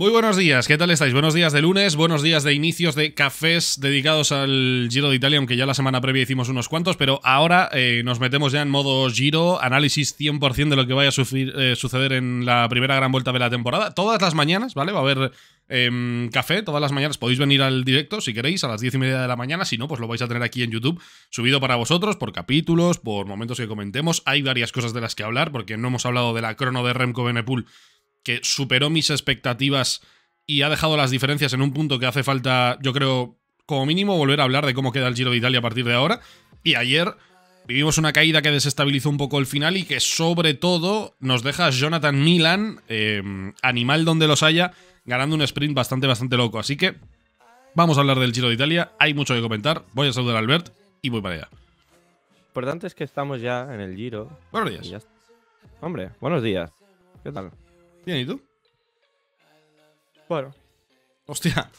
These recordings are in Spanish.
Muy buenos días, ¿qué tal estáis? Buenos días de lunes, buenos días de inicios de cafés dedicados al Giro de Italia, aunque ya la semana previa hicimos unos cuantos, pero ahora eh, nos metemos ya en modo Giro, análisis 100% de lo que vaya a eh, suceder en la primera gran vuelta de la temporada. Todas las mañanas, ¿vale? Va a haber em, café todas las mañanas. Podéis venir al directo si queréis a las 10 y media de la mañana. Si no, pues lo vais a tener aquí en YouTube subido para vosotros por capítulos, por momentos que comentemos. Hay varias cosas de las que hablar porque no hemos hablado de la crono de Remco Benepool que superó mis expectativas y ha dejado las diferencias en un punto que hace falta, yo creo, como mínimo, volver a hablar de cómo queda el Giro de Italia a partir de ahora. Y ayer vivimos una caída que desestabilizó un poco el final y que sobre todo nos deja a Jonathan Milan, eh, animal donde los haya, ganando un sprint bastante, bastante loco. Así que vamos a hablar del Giro de Italia, hay mucho que comentar, voy a saludar a Albert y voy para allá. Lo importante es que estamos ya en el Giro. Buenos días. Hombre, buenos días. ¿Qué tal? Bien, ¿y tú? Bueno. Hostia.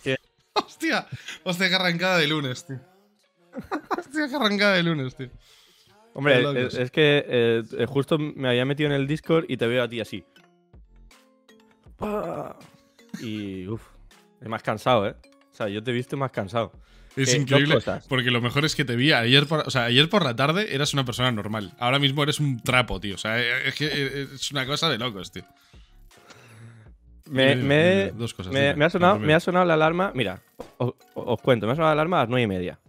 Hostia. Hostia, que arrancada de lunes, tío. Hostia, que arrancada de lunes, tío. Hombre, es, que eh, justo me había metido en el Discord y te veo a ti así. Y uff, más cansado, ¿eh? O sea, yo te he visto más cansado. Es increíble, porque lo mejor es que te vi ayer o sea, ayer por la tarde eras una persona normal. Ahora mismo eres un trapo, tío. O sea, eh, es, que eh, es una cosa de locos, tío. Me, ha sonado, la alarma. Mira, os, cuento, me ha sonado la alarma a las 9 y media.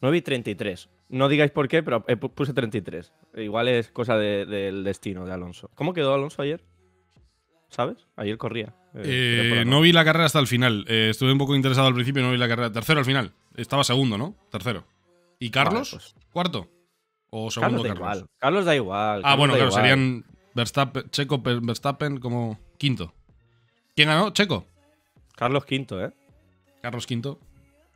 No y 33. No digáis por qué, pero eh, puse 33. Igual es cosa del destino de Alonso. ¿Cómo quedó Alonso ayer? ¿Sabes? Ayer corría. Eh, eh, no vi la carrera hasta el final. estuve un poco interesado al principio, no vi la carrera. Tercero al final. Estaba segundo, ¿no? Tercero. ¿Y Carlos? Pues ¿Cuarto? ¿O segundo Carlos? Da Igual. Ah, da igual. Ah, bueno, claro, serían Checo, Verstappen como quinto. ¿Quién ganó? Checo. Carlos V, ¿eh? Carlos V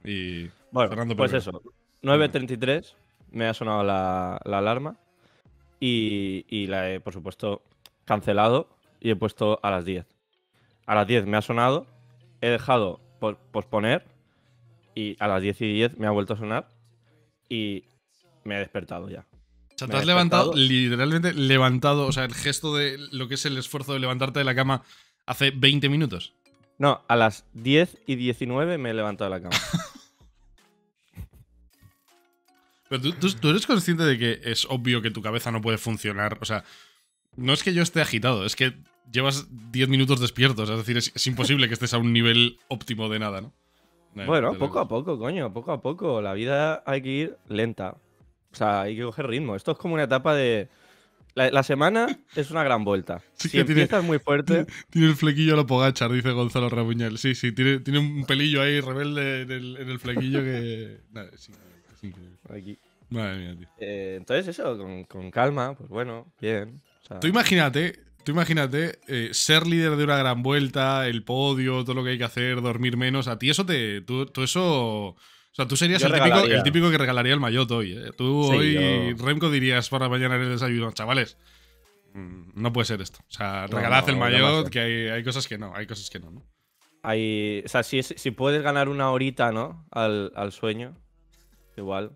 y bueno, Pérez. Pues eso, 9.33 me ha sonado la, alarma y, y, la he, por supuesto, cancelado y he puesto a las 10. A las 10 me ha sonado, he dejado posponer y a las 10 y 10 me ha vuelto a sonar y me he despertado ya. O sea, te has levantado, literalmente levantado, o sea, el gesto de lo que es el esfuerzo de levantarte de la cama hace 20 minutos. No, a las 10 y 19 me he levantado de la cama. Pero tú, eres consciente de que es obvio que tu cabeza no puede funcionar. O sea, no es que yo esté agitado, es que llevas 10 minutos despierto. es decir, es, imposible que estés a un nivel óptimo de nada, ¿no? bueno, poco a poco, coño, poco a poco. La vida hay que ir lenta. O sea, hay que coger ritmo. Esto es como una etapa de la, semana es una gran vuelta. si empiezas muy fuerte. Tiene, el flequillo a lo pogachar, dice Gonzalo Rabuñal. Sí, sí, tiene, un pelillo ahí rebelde en el, flequillo que. Nada, sí, Aquí. Madre mía, tío. Eh, entonces, eso, con, calma, pues bueno, bien. tú imagínate, tú imagínate eh, ser líder de una gran vuelta, el podio, todo lo que hay que hacer, dormir menos. A ti eso te. tú eso. O sea, tú serías el típico, que regalaría el mayot hoy. ¿eh? Tú hoy, Remco, dirías para mañana en el desayuno, chavales. Mm, no puede ser esto. O sea, regalad el mayot, que hay, cosas que no, hay cosas que no, Hay, o sea, si, puedes ganar una horita, ¿no? Al, sueño, igual.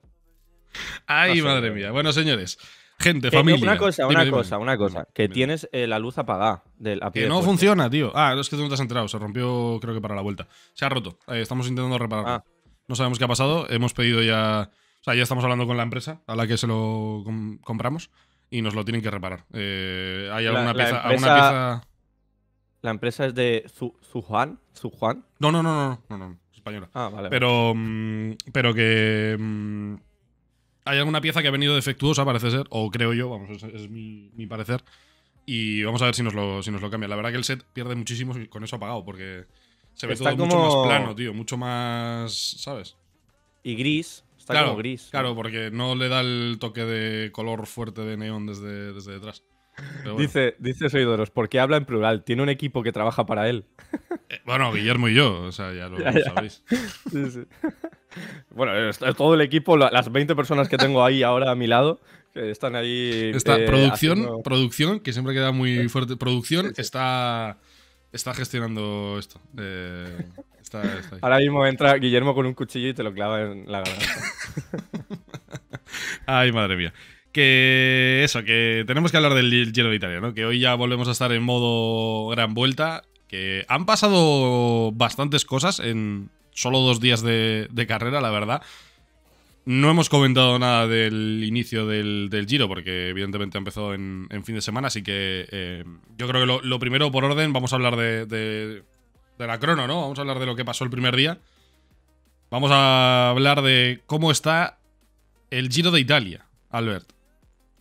Ay, madre mía. Bueno, señores. Gente, familia. Una cosa, una cosa, una cosa. Que tienes eh, la luz apagada. Del, que no funciona, tío. Ah, es que tú no te has enterado. Se rompió, creo que para la vuelta. Se ha roto. Eh, estamos intentando repararlo. Ah no sabemos qué ha pasado. Hemos pedido ya, o sea, ya estamos hablando con la empresa a la que se lo compramos y nos lo tienen que reparar. Eh, ¿Hay alguna, pieza, la empresa, es de su Su, Juan? No, no, no, no, no, no, no, española. Ah, vale. Pero, mm, pero que mm, hay alguna pieza que ha venido defectuosa, parece ser, o creo yo, vamos, es, mi, mi, parecer. Y vamos a ver si nos, lo, si nos lo cambia. La verdad que el set pierde muchísimo con eso apagado, porque se ve todo como... mucho más plano, tío, mucho más, ¿sabes? Y gris, está claro, como gris. Claro, porque no le da el toque de color fuerte de neón desde, desde detrás. Dice, dice Soidoros, qué habla en plural, tiene un equipo que trabaja para él. Eh, bueno, Guillermo y yo, o sea, ya lo, sabéis. Sí, sí. Bueno, todo el equipo, las 20 personas que tengo ahí ahora a mi lado, que están ahí. Esta eh, producción, producción, que siempre queda muy fuerte. Producción está está gestionando esto. Eh, Ahora mismo entra Guillermo con un cuchillo y te lo clava en la garganta. Ay, madre mía. Que eso, que tenemos que hablar del Giro de Italia, ¿no? Que hoy ya volvemos a estar en modo gran vuelta. Que han pasado bastantes cosas en solo dos días de, de carrera, la verdad. No hemos comentado nada del inicio del, Giro, porque evidentemente empezó en, fin de semana, así que eh, yo creo que lo, primero, por orden, vamos a hablar de, de, la crono, ¿no? Vamos a hablar de lo que pasó el primer día. Vamos a hablar de cómo está el Giro de Italia, Albert.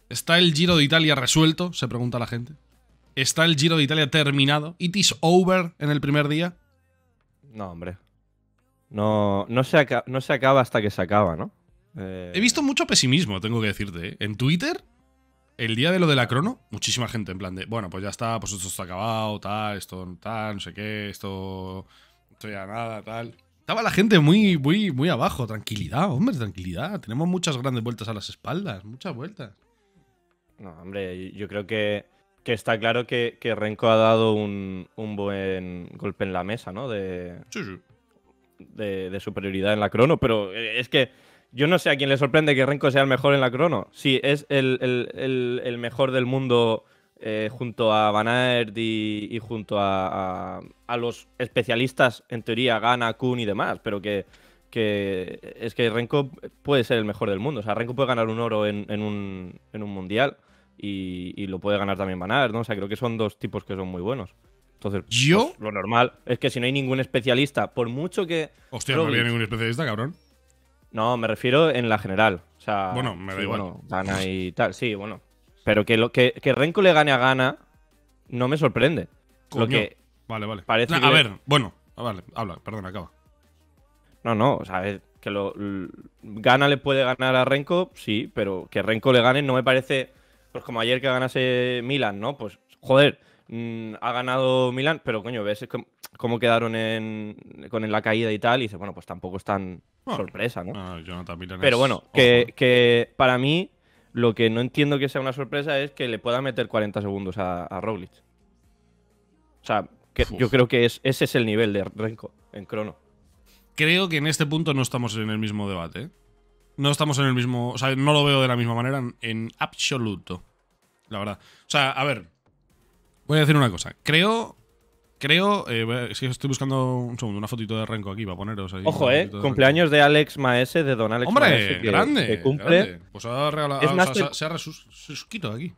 ¿Está el Giro de Italia resuelto? Se pregunta la gente. ¿Está el Giro de Italia terminado? ¿It is over en el primer día? No, hombre. No, no, se, no se acaba hasta que se acaba, ¿no? Eh, He visto mucho pesimismo, tengo que decirte. ¿eh? En Twitter, el día de lo de la crono, muchísima gente en plan de, bueno, pues ya está, pues esto está acabado, tal, esto tal, no sé qué, esto, esto ya nada, tal. Estaba la gente muy, muy, muy abajo. Tranquilidad, hombre, tranquilidad. Tenemos muchas grandes vueltas a las espaldas, muchas vueltas. No, hombre, yo creo que, está claro que, Renko ha dado un, buen golpe en la mesa, ¿no? De, De, de superioridad en la crono, pero eh, es que yo no sé a quién le sorprende que Renko sea el mejor en la crono. Sí, es el, mejor del mundo eh, junto a Van y, junto a, a, los especialistas, en teoría, Gana, Kun y demás, pero que, que, es que Renko puede ser el mejor del mundo. O sea, Renko puede ganar un oro en, un, en un, mundial y, y, lo puede ganar también Van ¿no? O sea, creo que son dos tipos que son muy buenos. Entonces, ¿Yo? Pues, lo normal es que si no hay ningún especialista, por mucho que. Hostia, no había ningún especialista, cabrón. No, me refiero en la general. O sea, bueno, me da Bueno, gana y tal, sí, bueno. Pero que, lo, que, que Renko le gane a Gana no me sorprende. Lo que vale, vale. Parece A ver, bueno, ah, habla, perdón, acaba. No, no, o sea, que lo, Gana le puede ganar a Renko, sí, pero que Renko le gane no me parece. Pues como ayer que ganase Milan, ¿no? Pues, joder, Mm, ha ganado Milán, pero coño, ves cómo quedaron en, con la caída y tal, y dices, bueno, pues tampoco es tan sorpresa, ¿no? Jonathan pero bueno, que, para mí lo que no entiendo que sea una sorpresa es que le pueda meter 40 segundos a, a O sea, yo creo que ese es el nivel de Renko en crono. Creo que en este punto no estamos en el mismo debate. ¿eh? No estamos en el mismo. O sea, no lo veo de la misma manera en absoluto. La verdad. O sea, a ver, Voy a decir una cosa. Creo. Creo. Eh, si estoy buscando un segundo, una fotito de Renko aquí para poneros ahí. Ojo, eh. cumpleaños de Alex Maese, de Don Alex Hombre, grande. Que cumple. Pues ha regalado. se ha aquí.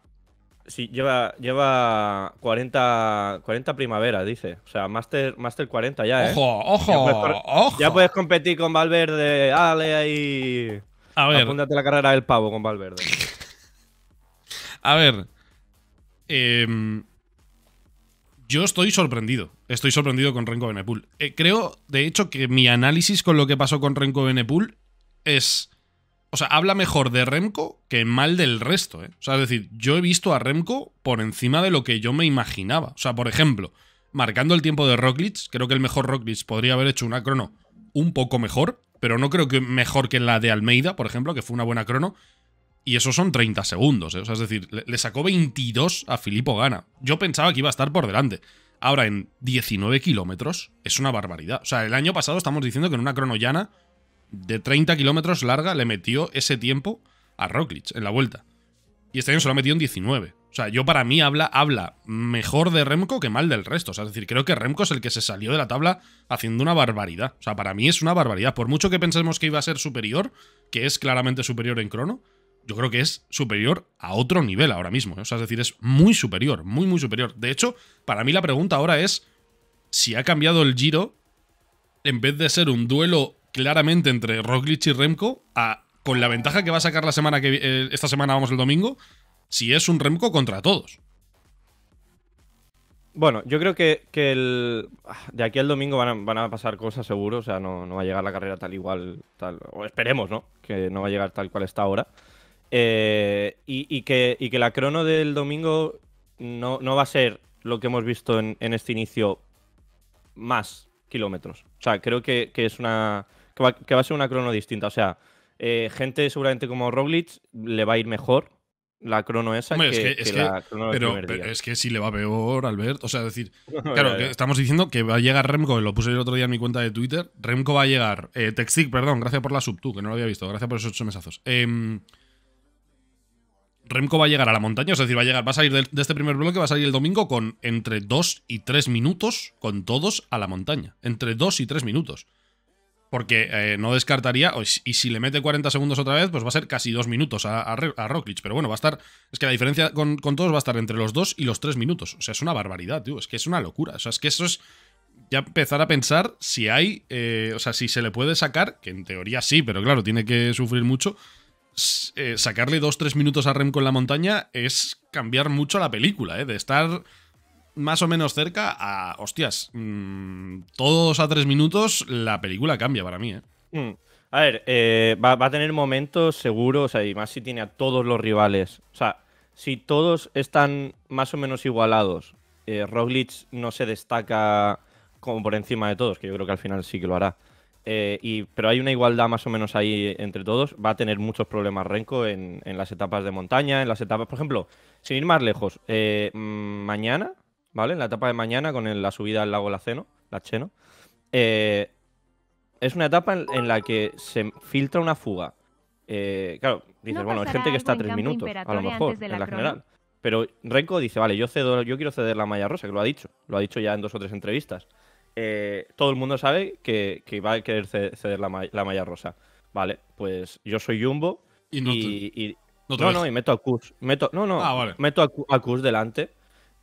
Sí, lleva, lleva 40, 40 primavera, dice. O sea, Master, master 40 ya, ¿eh? ¡Ojo, ojo, ya puedes, ojo! Ya puedes competir con Valverde, Ale, ahí. A ver. Apúntate la carrera del pavo con Valverde. A ver. Eh, yo estoy sorprendido. Estoy sorprendido con Renko Benepool. Eh, creo, de hecho, que mi análisis con lo que pasó con Renko Benepool es. O sea, habla mejor de Remco que mal del resto, ¿eh? O sea, es decir, yo he visto a Remco por encima de lo que yo me imaginaba. O sea, por ejemplo, marcando el tiempo de Roglic, creo que el mejor Roglic podría haber hecho una crono un poco mejor, pero no creo que mejor que la de Almeida, por ejemplo, que fue una buena crono. Y eso son 30 segundos, ¿eh? o sea, es decir, le, sacó 22 a Filippo Gana. Yo pensaba que iba a estar por delante. Ahora, en 19 kilómetros, es una barbaridad. O sea, el año pasado estamos diciendo que en una cronollana de 30 kilómetros larga le metió ese tiempo a Roglic en la vuelta. Y este año se lo ha metido en 19. O sea, yo para mí habla, habla mejor de Remco que mal del resto. O sea, es decir, creo que Remco es el que se salió de la tabla haciendo una barbaridad. O sea, para mí es una barbaridad. Por mucho que pensemos que iba a ser superior, que es claramente superior en crono, yo creo que es superior a otro nivel ahora mismo. ¿eh? O sea, es decir, es muy superior, muy, muy superior. De hecho, para mí la pregunta ahora es si ha cambiado el giro en vez de ser un duelo claramente entre Roglic y Remco, con la ventaja que va a sacar la semana que eh, esta semana vamos el domingo, si es un Remco contra todos. Bueno, yo creo que, el, ah, de aquí al domingo van a, pasar cosas seguro, o sea, no, no, va a llegar la carrera tal igual, o esperemos, ¿no? Que no va a llegar tal cual está ahora. Eh, y, que, la crono del domingo no, va a ser lo que hemos visto en, este inicio más kilómetros. O sea, creo que, es una. Que va, a ser una crono distinta. O sea, eh, gente seguramente como Roglic le va a ir mejor la crono esa pero, pero, es que si le va peor Albert o sea decir claro que estamos diciendo que va a llegar Remco lo puse el otro día en mi cuenta de Twitter Remco va a llegar eh, perdón gracias por la sub tú que no lo había visto gracias por esos ocho mesazos eh, Remco va a llegar a la montaña, es decir, va a llegar, va a salir de, este primer bloque, va a salir el domingo con entre 2 y 3 minutos con todos a la montaña. Entre 2 y 3 minutos. Porque eh, no descartaría, y si le mete 40 segundos otra vez, pues va a ser casi 2 minutos a, a, Pero bueno, va a estar, es que la diferencia con, todos va a estar entre los 2 y los 3 minutos. O sea, es una barbaridad, tío, es que es una locura. O sea, es que eso es ya empezar a pensar si hay, eh, o sea, si se le puede sacar, que en teoría sí, pero claro, tiene que sufrir mucho eh, sacarle dos, tres minutos a Remco en la montaña es cambiar mucho la película, eh, De estar más o menos cerca a, hostias, mm, todos a tres minutos la película cambia para mí, eh. mm. A ver, va, a tener momentos seguros, y más si tiene a todos los rivales. O sea, si todos están más o menos igualados, eh, Roglic no se destaca como por encima de todos, que yo creo que al final sí que lo hará. Eh, pero hay una igualdad más o menos ahí entre todos. Va a tener muchos problemas Renco en, las etapas de montaña, en las etapas, por ejemplo, sin ir más lejos, eh, mm, mañana, ¿vale? En la etapa de mañana con la subida al lago Laceno, Lacheno, eh, es una etapa en, la que se filtra una fuga. claro, dices, bueno, hay gente que está a tres minutos, a lo mejor, en la, general. Pero Renko dice, vale, yo cedo, yo quiero ceder la malla rosa, que lo ha dicho, lo ha dicho ya en dos o tres entrevistas. Eh, todo el mundo sabe que, que va a querer ceder la, malla rosa. Vale, pues yo soy Jumbo y no, no, y meto a Kuz Meto, no, no, ah, meto a, Kuz delante.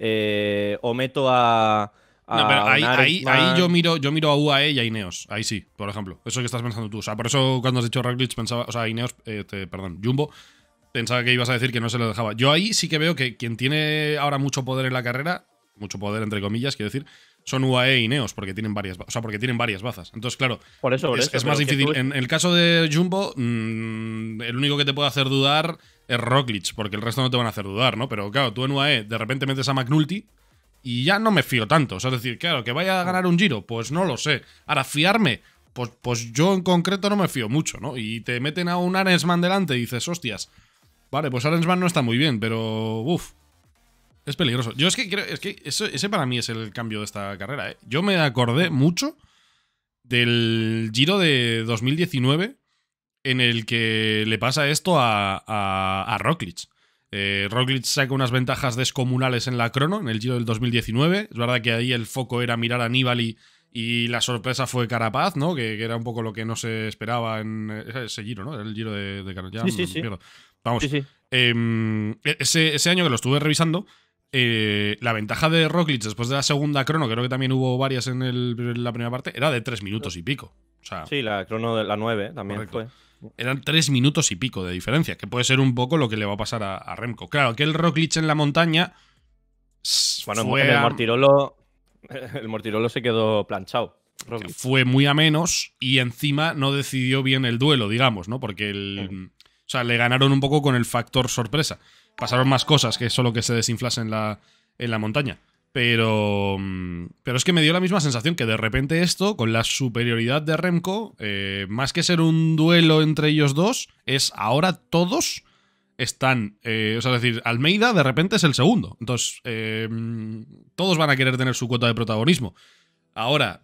Eh, o meto a. ahí, yo miro yo miro a UAE y a Ineos. Ahí sí, por ejemplo. Eso que estás pensando tú. O sea, por eso cuando has dicho Raglitz pensaba. O sea, Ineos, eh, perdón, Jumbo. Pensaba que ibas a decir que no se lo dejaba. Yo ahí sí que veo que quien tiene ahora mucho poder en la carrera, mucho poder entre comillas, quiero decir, son UAE y Neos, porque tienen varias, o sea, porque tienen varias bazas. Entonces, claro, es, más difícil. En, el caso de Jumbo, mm, el único que te puede hacer dudar es Roglic, porque el resto no te van a hacer dudar, ¿no? Pero claro, tú en UAE de repente metes a McNulty y ya no me fío tanto. O sea, es decir, claro, que vaya a ganar un giro, pues no lo sé. Ahora, fiarme, pues, pues yo en concreto no me fío mucho, ¿no? Y te meten a un Arensman delante y dices, hostias, vale, pues Arensman no está muy bien, pero uff. Es peligroso. Yo es que creo, es que ese para mí es el cambio de esta carrera. ¿eh? Yo me acordé mucho del Giro de 2019 en el que le pasa esto a, a, a eh, saca unas ventajas descomunales en la crono, en el Giro del 2019. Es verdad que ahí el foco era mirar a Nibali y la sorpresa fue Carapaz, ¿no? Que, era un poco lo que no se esperaba en eh, ese giro, ¿no? el giro de, de Carapaz. Vamos. Em, e, ese, ese año que lo estuve revisando, eh, la ventaja de Roglic después de la segunda crono, creo que también hubo varias en, la primera parte, era de tres minutos y pico. sí, la crono de la 9 también fue. Eran tres minutos y pico de diferencia, que puede ser un poco lo que le va a pasar a, Remco. Claro, que el Roglic en la montaña. Bueno, en el Mortirolo. El Mortirolo se quedó planchado. Fue muy a menos y encima no decidió bien el duelo, digamos, ¿no? Porque sea, le ganaron un poco con el factor sorpresa pasaron más cosas que solo que se desinflase en la, en la montaña. Pero, mm, pero es que me dio la misma sensación que de repente esto, con la superioridad de Remco, eh, más que ser un duelo entre ellos dos, es ahora todos están, eh, o sea, es decir, Almeida de repente es el segundo. Entonces, eh, mm, todos van a querer tener su cuota de protagonismo. Ahora,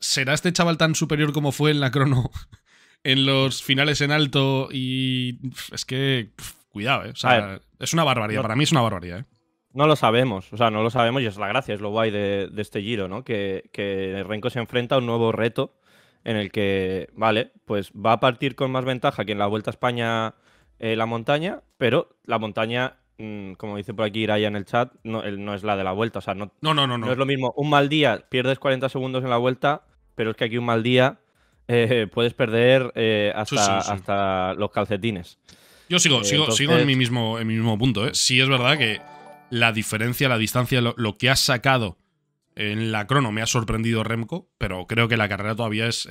¿será este chaval tan superior como fue en la crono en los finales en alto? Y es que Cuidado, ¿eh? es una barbaridad. Para mí es una barbaridad, ¿eh? No lo sabemos, o sea, no lo sabemos y es la gracia, es lo guay de, este giro, ¿no? Que, que Renko se enfrenta a un nuevo reto en el que, vale, pues va a partir con más ventaja que en la Vuelta a España eh, la montaña, pero la montaña, mm, como dice por aquí Iraya en el chat, no, no, es la de la Vuelta, o sea, no, no, no, no, no. es lo mismo. Un mal día, pierdes 40 segundos en la Vuelta, pero es que aquí un mal día eh, puedes perder eh, hasta, hasta los calcetines. Yo sigo, eh, sigo, sigo en mi mismo, en mi mismo punto, ¿eh? Sí es verdad que la diferencia, la distancia, lo, que has sacado en la crono me ha sorprendido Remco, pero creo que la carrera todavía es,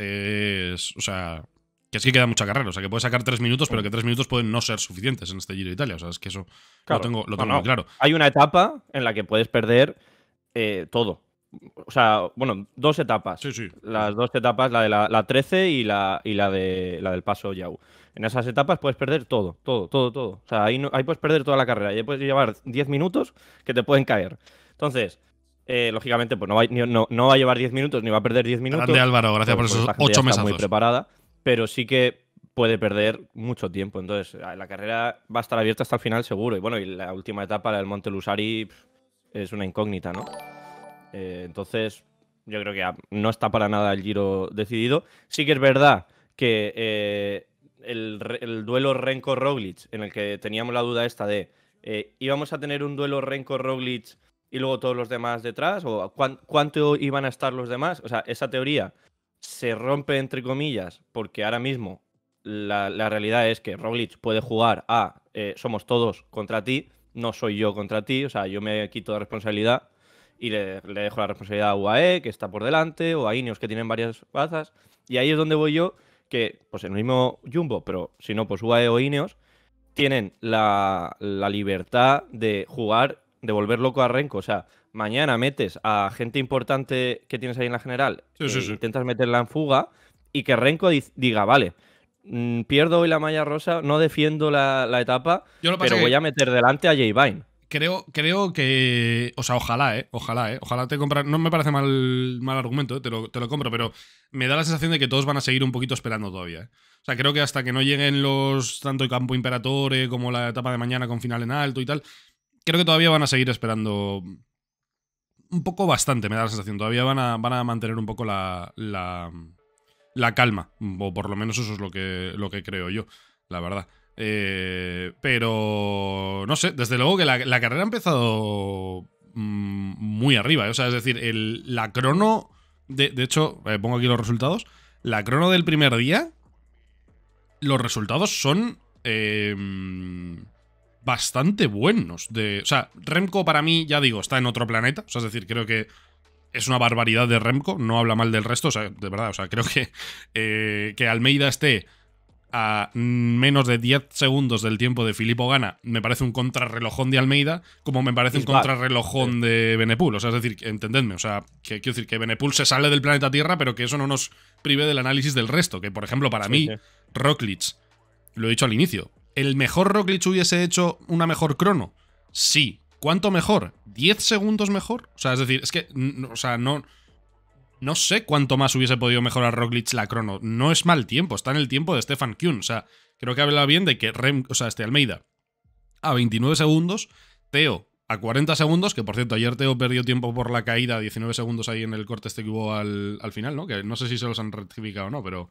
O sea. Que es que queda mucha carrera. O sea, que puede sacar tres minutos, pero que tres minutos pueden no ser suficientes en este Giro de Italia. O sea, es que eso lo tengo, claro. Hay una etapa en la que puedes perder eh, todo o sea, bueno, dos etapas. Sí, sí. Las dos etapas, la de la, 13 y la, y la de la del paso Yau. En esas etapas puedes perder todo, todo, todo, todo. O sea, ahí, no, puedes perder toda la carrera. Ahí puedes llevar 10 minutos que te pueden caer. Entonces, eh, lógicamente, pues no va, a llevar 10 minutos ni va a perder 10 minutos. Grande Álvaro, gracias pues por esos 8 meses muy preparada, pero sí que puede perder mucho tiempo. Entonces, eh, la carrera va a estar abierta hasta el final seguro. Y bueno, y la última etapa, la del Monte Lusari, es una incógnita, ¿no? Eh, entonces, yo creo que ah, no está para nada el giro decidido. Sí que es verdad que eh, el, duelo Renko-Roglic, en el que teníamos la duda esta de, eh, ¿íbamos a tener un duelo Renko-Roglic y luego todos los demás detrás? ¿O cuánto iban a estar los demás? O sea, esa teoría se rompe entre comillas porque ahora mismo la, realidad es que Roglic puede jugar a somos todos contra ti, no soy yo contra ti, o sea, yo me quito la responsabilidad y le, dejo la responsabilidad a UAE, que está por delante, o a Ineos, que tienen varias bazas. Y ahí es donde voy yo, que pues el mismo Jumbo, pero si no, pues UAE o Ineos, tienen la, la libertad de jugar, de volver loco a Renko. O sea, mañana metes a gente importante que tienes ahí en la general, eh, intentas meterla en fuga y que Renko diga, vale, mm, pierdo hoy la malla rosa, no defiendo la, la etapa, pero voy a meter delante a J. Vine creo, creo que. O sea, ojalá, ¿eh? Ojalá, ¿eh? Ojalá te comprar. No me parece mal, mal argumento, eh, te, lo, compro, pero me da la sensación de que todos van a seguir un poquito esperando todavía. ¿eh? O sea, creo que hasta que no lleguen los. Tanto el campo imperatore como la etapa de mañana con final en alto y tal. Creo que todavía van a seguir esperando. Un poco bastante, me da la sensación. Todavía van a, van a mantener un poco la, la. calma. O por lo menos eso es lo que, lo que creo yo, la verdad. Eh, pero no sé, desde luego que la, carrera ha empezado mm, muy arriba. ¿eh? O sea, es decir, la crono. De, de hecho, eh, pongo aquí los resultados. La crono del primer día. Los resultados son. bastante buenos. De, o sea, Remco para mí, ya digo, está en otro planeta. O sea, es decir, creo que. Es una barbaridad de Remco, no habla mal del resto, o sea, de verdad, o sea, creo que, que Almeida esté a menos de 10 segundos del tiempo de Filippo Gana, me parece un contrarrelojón de Almeida, como me parece un contrarrelojón de Benepul. O sea, es decir, entendedme, o sea, que quiero decir que Benepul se sale del planeta Tierra, pero que eso no nos prive del análisis del resto. Que, por ejemplo, para mí, sí. lo he dicho al inicio, ¿el mejor Roglic hubiese hecho una mejor crono? Sí. ¿Cuánto mejor? ¿10 segundos mejor? O sea, es decir, es que, o sea, no no sé cuánto más hubiese podido mejorar Roglic la crono. No es mal tiempo, está en el tiempo de Stefan Kuhn. O sea, creo que habla bien de que Rem, o sea, este Almeida a 29 segundos, Teo a 40 segundos, que por cierto, ayer Teo perdió tiempo por la caída, 19 segundos ahí en el corte este que hubo al, final, ¿no? Que no sé si se los han rectificado o no, pero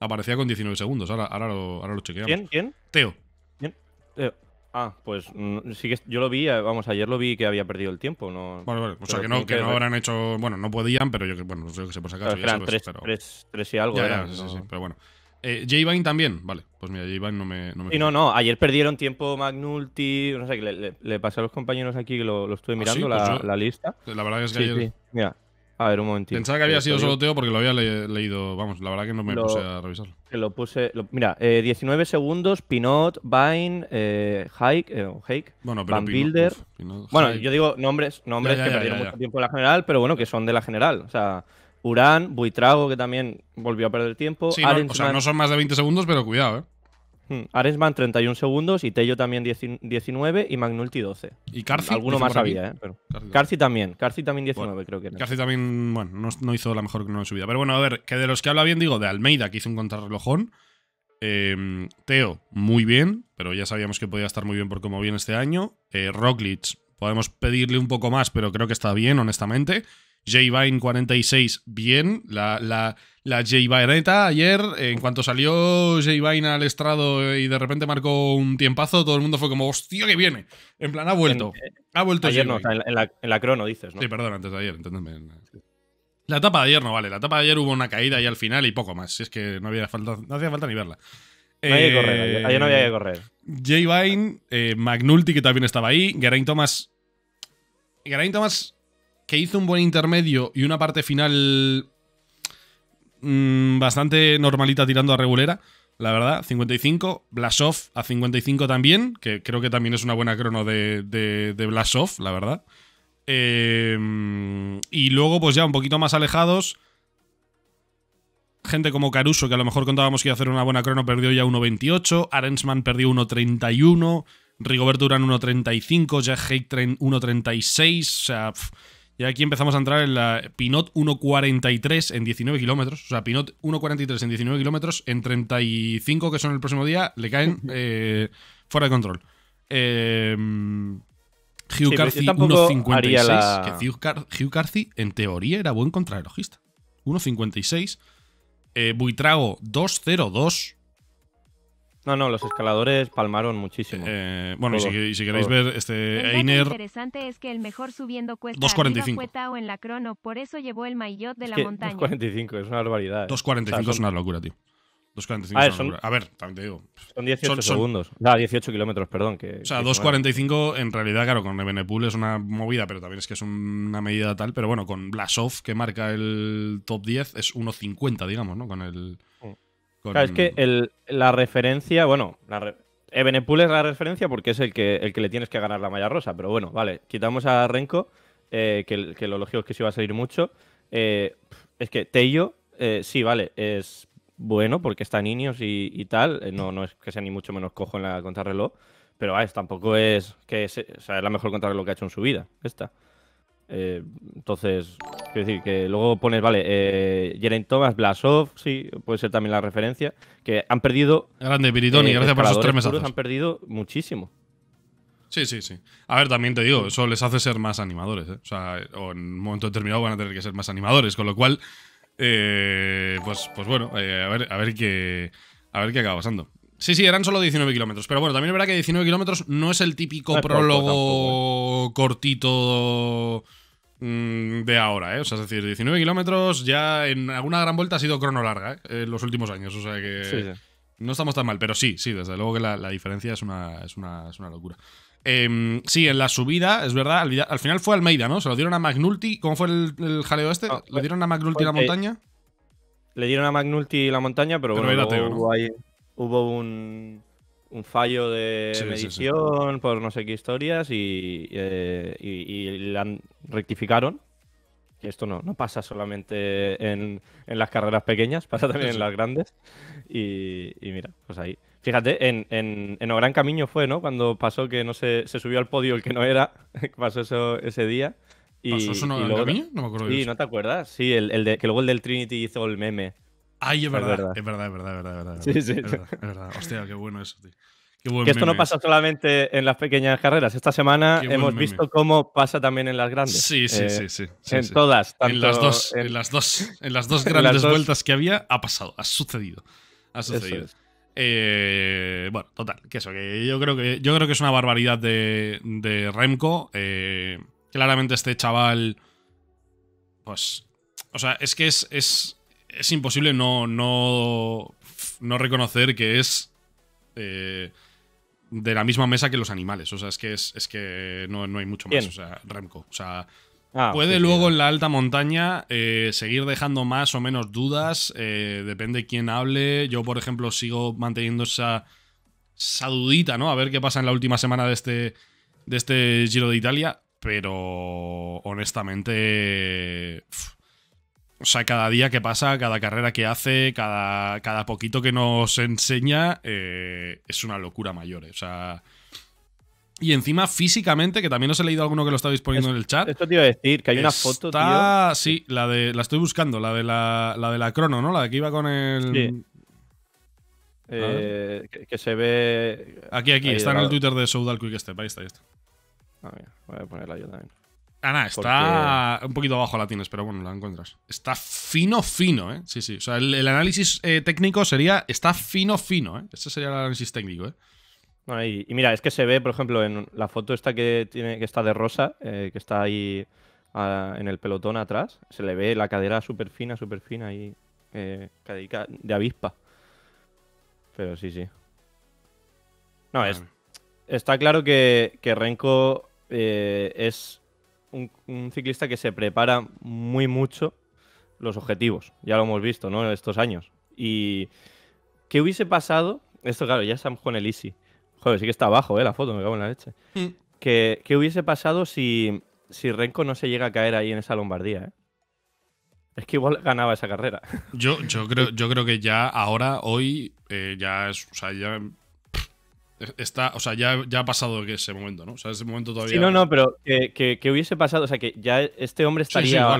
aparecía con 19 segundos. Ahora, ahora, lo, ahora lo chequeamos. ¿Quién? ¿Quién? Teo. ¿Quién? Teo. Ah, pues mm, sí que yo lo vi, eh, vamos, ayer lo vi que había perdido el tiempo. No, bueno, o sea que no, que, no habrán hecho, bueno, no podían, pero yo que, bueno, no sé qué se por si acaso eran tres, tres, tres, y algo. pero bueno. Eh, J Vine también, vale. Pues mira, J Vine no me. No me no, no. Ayer perdieron tiempo Magnulti. No sé, le, le, pasé a los compañeros aquí que lo, estuve ¿Ah, mirando, pues la, lista. La verdad es que ayer. Mira, a ver, un momentito. Pensaba que había sido solo Teo porque lo había leído. Vamos, la verdad que no me puse a revisarlo. lo puse. mira, 19 eh, segundos, Pinot, Vine, eh, Hike, eh, Hake, bueno, pero Van Builder. Pues, bueno, yo digo nombres, nombres que perdieron mucho tiempo en la general, pero bueno, que son de la general. O sea, Urán, Buitrago, que también volvió a perder tiempo. Sí, o sea, no son más de 20 segundos, pero cuidado, eh. Hmm. Aresman 31 segundos, y Tello también 19 y Magnulti 12. ¿Y Carci? Alguno más había, ¿eh? Carci, también, Carci también 19 creo que era. Carci también, bueno, no, hizo la mejor que no en su vida. Pero bueno, a ver, que de los que habla bien digo, de Almeida, que hizo un contrarrelojón. Em, Teo, muy bien, pero ya sabíamos que podía estar muy bien por cómo viene este año. Eh, podemos pedirle un poco más, pero creo que está bien, honestamente. J Vine 46, bien. La, la, la J Vineta ayer, en cuanto salió J Vine al estrado y de repente marcó un tiempazo, todo el mundo fue como, hostia, que viene. En plan, ha vuelto. Eh, ha vuelto ayer, no, en, la, crono dices, ¿no? Sí, perdón, antes de ayer, La etapa de ayer no vale. La etapa de ayer hubo una caída y al final y poco más. Si es que no, había falta, no hacía falta ni verla. No había que correr, eh, ayer, no había que correr. J Vine, eh, que también estaba ahí, Geraint Thomas. Geraint Thomas que hizo un buen intermedio y una parte final mm, bastante normalita tirando a regulera, la verdad, 55. Blasov a 55 también, que creo que también es una buena crono de, de, la verdad. Eh, y luego, pues ya un poquito más alejados, gente como Caruso, que a lo mejor contábamos que iba a hacer una buena crono, perdió ya 1.28, Arensman perdió 1.31, Rigoberto Duran 1.35, Jack hate 1.36, o sea, y aquí empezamos a entrar en la Pinot 1.43 en 19 kilómetros. O sea, Pinot 1.43 en 19 kilómetros, en 35 que son el próximo día, le caen eh, fuera de control. Em, Hugh 1.56. Hugh, Carthy, en teoría, era buen contrarrelojista. 1.56. Eh, Buitrago 2.02. No, no, los escaladores palmaron muchísimo. Eh, bueno, y si, queréis ver este Lo interesante es que el mejor subiendo cuesta 2.45. o en la crono, por eso llevó el maillot de la que montaña. 2.45, es una barbaridad. 2.45 ¿eh? es una locura, tío. 2.45 a ver, a ver, también te digo. Son 18 segundos. 18 ah, kilómetros, perdón. o sea, 2.45 en realidad, claro, con Ebenepool es una movida, pero también es que es una medida tal. Pero bueno, con Blasov, que marca el top 10, es 1.50, digamos, ¿no? Con el... Mm es que la referencia, bueno, la re... es la referencia porque es el que, el que le tienes que ganar la malla rosa, pero bueno, vale, quitamos a Renko, eh, que, que lo lógico es que sí iba a salir mucho. Eh, es que Tello, eh, sí, vale, es bueno porque está niños y, y tal, no, no es que sea ni mucho menos cojo en la contrarreloj, pero tampoco es que sea, es la mejor contrarreloj que ha hecho en su vida, esta. Eh, entonces, quiero decir que luego pones, vale, eh, Jeren Thomas, Blasov, sí, puede ser también la referencia, que han perdido. Grande, Piritoni, eh, gracias por esos tres mensajes. Han perdido muchísimo. Sí, sí, sí. A ver, también te digo, eso les hace ser más animadores. ¿eh? O sea, o en un momento determinado van a tener que ser más animadores, con lo cual, eh, pues, pues bueno, a, ver, a, ver qué, a ver qué acaba pasando. Sí, sí, eran solo 19 kilómetros. Pero bueno, también es verdad que 19 kilómetros no es el típico prólogo cortito Mm, de ahora, ¿eh? O sea, es decir, 19 kilómetros ya en alguna gran vuelta ha sido crono larga en ¿eh? Eh, los últimos años. O sea que no estamos tan mal, pero sí, sí, desde luego que la, diferencia es una, una, locura. Em, sí, en la subida, es verdad, al, final fue Almeida, ¿no? Se lo dieron a McNulty. ¿Cómo fue el, jaleo este? ¿Le dieron a McNulty la montaña? Le dieron a McNulty la montaña, pero, bueno, ahí, hubo un un fallo de medición por no sé qué historias y, eh, la rectificaron. esto no, no pasa solamente en, las carreras pequeñas, pasa también en las grandes. Y, mira, pues ahí. Fíjate, en, en, en, Gran Camino fue, ¿no? Cuando pasó que no se, se subió al podio el que no era, pasó eso ese día. Y, ¿Pasó eso no, gran No me acuerdo. Sí, ¿no te acuerdas? Sí, el, el de, que luego el del Trinity hizo el meme Ay, es verdad, es verdad, es verdad, es verdad, Sí, sí. Es verdad, Hostia, qué bueno eso, tío. que esto no pasa solamente en las pequeñas carreras. Esta semana hemos visto cómo pasa también en las grandes. Sí, sí, eh, sí, sí, En todas. en las dos, en, las dos, en las dos grandes vueltas que había, ha pasado, ha sucedido. Ha sucedido. Eh, bueno, total, que eso, que yo creo que yo creo que es una barbaridad de, de Remco. Eh, claramente este chaval. Pues. O sea, es que es, es es imposible no, no, no reconocer que es eh, de la misma mesa que los animales. O sea, es que, es, que no, hay mucho más. O sea, Remco. O sea, ah, puede luego en la alta montaña eh, seguir dejando más o menos dudas. Eh, depende quién hable. Yo, por ejemplo, sigo manteniendo esa, esa dudita, ¿no? A ver qué pasa en la última semana de este, de este Giro de Italia. Pero honestamente. O sea, cada día que pasa, cada carrera que hace, cada, cada poquito que nos enseña, eh, es una locura mayor. Eh. O sea. Y encima físicamente, que también os he leído alguno que lo estabais poniendo en el chat. Esto te iba a decir, que hay una foto, tío. Sí, la de. La estoy buscando, la de la, la de la crono, ¿no? La de que iba con el. Eh, que, se ve. Aquí, aquí, está en el Twitter de Soudal Quick Step. Ahí está, ahí está. Ah, voy a ponerla yo también nada, está un poquito abajo tienes, pero bueno, la encuentras. Está fino, fino, ¿eh? Sí, sí. O sea, el, análisis eh, técnico sería. Está fino, fino, ¿eh? Este sería el análisis técnico, ¿eh? y, mira, es que se ve, por ejemplo, en la foto esta que, tiene, que está de rosa, eh, que está ahí ah, en el pelotón atrás, se le ve la cadera súper fina, súper fina ahí. Eh, cadera de avispa. Pero sí, sí. No, es, está claro que, que Renko es un, ciclista que se prepara muy mucho los objetivos. Ya lo hemos visto, ¿no? Estos años. Y ¿qué hubiese pasado? Esto, claro, ya estamos con Juan Easy. Joder, sí que está abajo, ¿eh? La foto, me cago en la leche. Mm. ¿Qué, hubiese pasado si, si Renko no se llega a caer ahí en esa Lombardía, eh? Es que igual ganaba esa carrera. Yo, yo, creo, yo creo que ya ahora, hoy, eh, ya, es, o sea, ya está, o sea, ya, ha pasado ese momento, ¿no? O sea, ese momento todavía. Sí, no, no, pero que, hubiese pasado, o sea, que ya este hombre estaría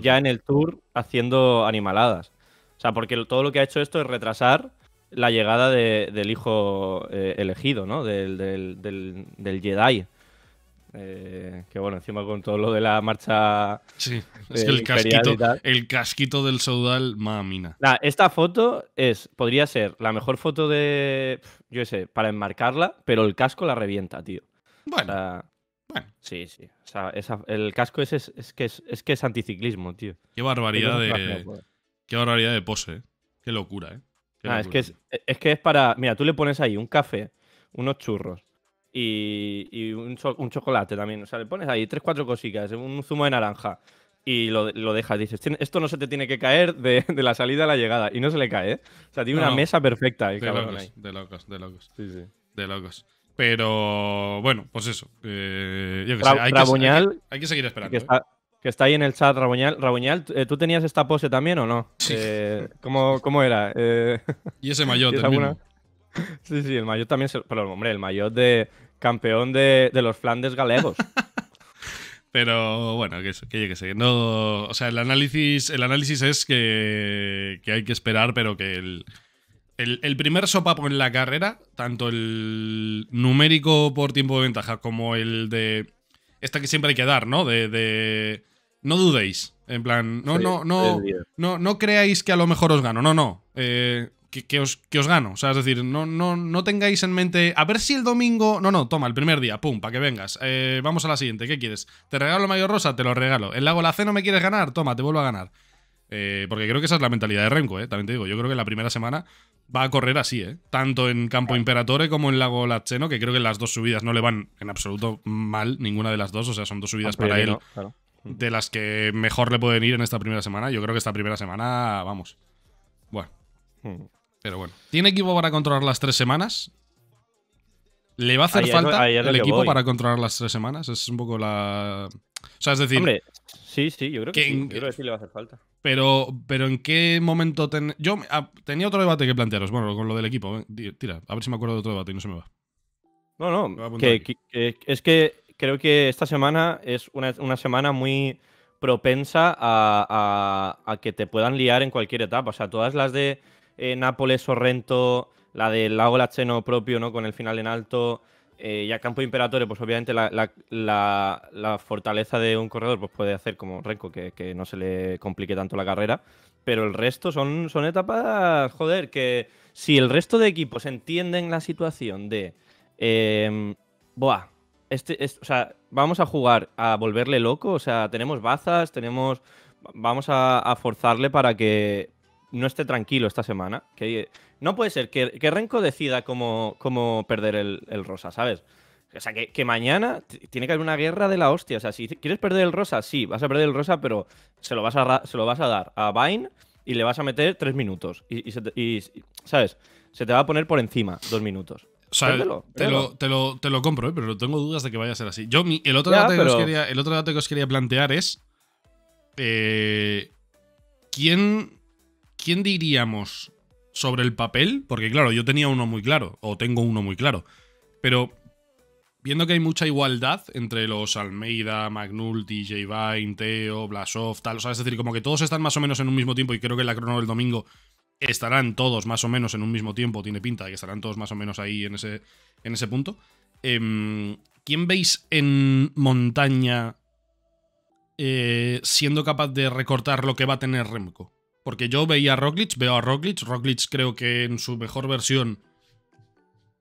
ya en el tour haciendo animaladas. O sea, porque todo lo que ha hecho esto es retrasar la llegada del hijo eh, elegido, ¿no? Del, del, del Jedi. Eh, que bueno, encima con todo lo de la marcha. Sí, es que el casquito, el casquito del Saudal, mamina. esta foto es, podría ser la mejor foto de. Yo sé, para enmarcarla, pero el casco la revienta, tío. Bueno. Sí, sí. el casco es, que es, que es anticiclismo, tío. Qué barbaridad de. qué barbaridad de pose, eh. Qué locura, eh. Ah, es, que es que es para. Mira, tú le pones ahí un café, unos churros y, un, chocolate también. O sea, le pones ahí tres, cuatro cositas, un zumo de naranja y lo, lo dejas. Dices, esto no se te tiene que caer de, la salida a la llegada. Y no se le cae, ¿eh? O sea, tiene una mesa perfecta de locos, De locos, de locos. Sí, sí. De locos. Pero bueno, pues eso. Eh, hay, que, que, seguir esperando. ¿eh? Que está, ahí en el chat, Rabuñal. Rabuñal, eh, ¿tú tenías esta pose también o no? Sí. ¿cómo, era? y ese también Sí, sí, el maillot también. Se, pero, hombre, el mayor de, campeón de, de los Flandes galegos. Pero bueno, que, que, que sé. No, o sea, el análisis, el análisis es que, hay que esperar, pero que el, el, primer sopapo en la carrera, tanto el numérico por tiempo de ventaja como el de. Esta que siempre hay que dar, ¿no? De. no dudéis. En plan, no, no, no, no, no creáis que a lo mejor os gano. No, no. Eh, que, os, gano. O sea, es decir, no, no, no tengáis en mente, a ver si el domingo... No, no, toma, el primer día, pum, para que vengas. Eh, vamos a la siguiente, ¿qué quieres? ¿Te regalo mayor rosa? Te lo regalo. ¿El lago la me quieres ganar? Toma, te vuelvo a ganar. Eh, porque creo que esa es la mentalidad de Renco ¿eh? También te digo, yo creo que la primera semana va a correr así, ¿eh? Tanto en Campo Imperatore como en Lago Laceno, que creo que las dos subidas no le van en absoluto mal, ninguna de las dos. O sea, son dos subidas para él mm. de las que mejor le pueden ir en esta primera semana. Yo creo que esta primera semana, vamos. Bueno. Mm. Pero bueno, tiene equipo para controlar las tres semanas. ¿Le va a hacer falta el equipo para controlar las tres semanas? Es un poco la. O sea, es decir. Hombre, sí, sí, yo creo que, sí. le va a hacer falta. Pero, pero ¿en qué momento.? Yo ah, tenía otro debate que plantearos. Bueno, con lo del equipo. Tira, a ver si me acuerdo de otro debate y no se me va. No, no. es que creo que esta semana es una, semana muy propensa a que te puedan liar en cualquier etapa. O sea, todas las de eh, Nápoles, Sorrento, la del Lago Lacheno propio, ¿no? Con el final en alto. Eh, y a Campo Imperatore, pues obviamente la, fortaleza de un corredor pues puede hacer como Renko que, no se le complique tanto la carrera. Pero el resto son, etapas, joder, que si el resto de equipos entienden la situación de, eh, o sea, vamos a jugar a volverle loco, o sea, tenemos bazas, tenemos, vamos a forzarle para que, no esté tranquilo esta semana. Que no puede ser que, que Renko decida cómo, perder el, Rosa, ¿sabes? O sea, que, mañana tiene que haber una guerra de la hostia. O sea, si quieres perder el Rosa, sí, vas a perder el Rosa, pero se lo vas a, se lo vas a dar a Vine y le vas a meter tres minutos. Y, ¿sabes? Se te va a poner por encima dos minutos. Te, lo, lo, compro, ¿eh? pero tengo dudas de que vaya a ser así. Yo, el, otro dato que os quería, el otro dato que os quería plantear es. Eh, ¿Quién quién diríamos sobre el papel? Porque claro, yo tenía uno muy claro, o tengo uno muy claro. Pero viendo que hay mucha igualdad entre los Almeida, McNulty, J. Vine, Teo, tal, o sea, es decir, como que todos están más o menos en un mismo tiempo y creo que en la crono del domingo estarán todos más o menos en un mismo tiempo, tiene pinta de que estarán todos más o menos ahí en ese, en ese punto. Em, ¿Quién veis en montaña eh, siendo capaz de recortar lo que va a tener Remco? Porque yo veía a Roglic, veo a Roglic. Roglic creo que en su mejor versión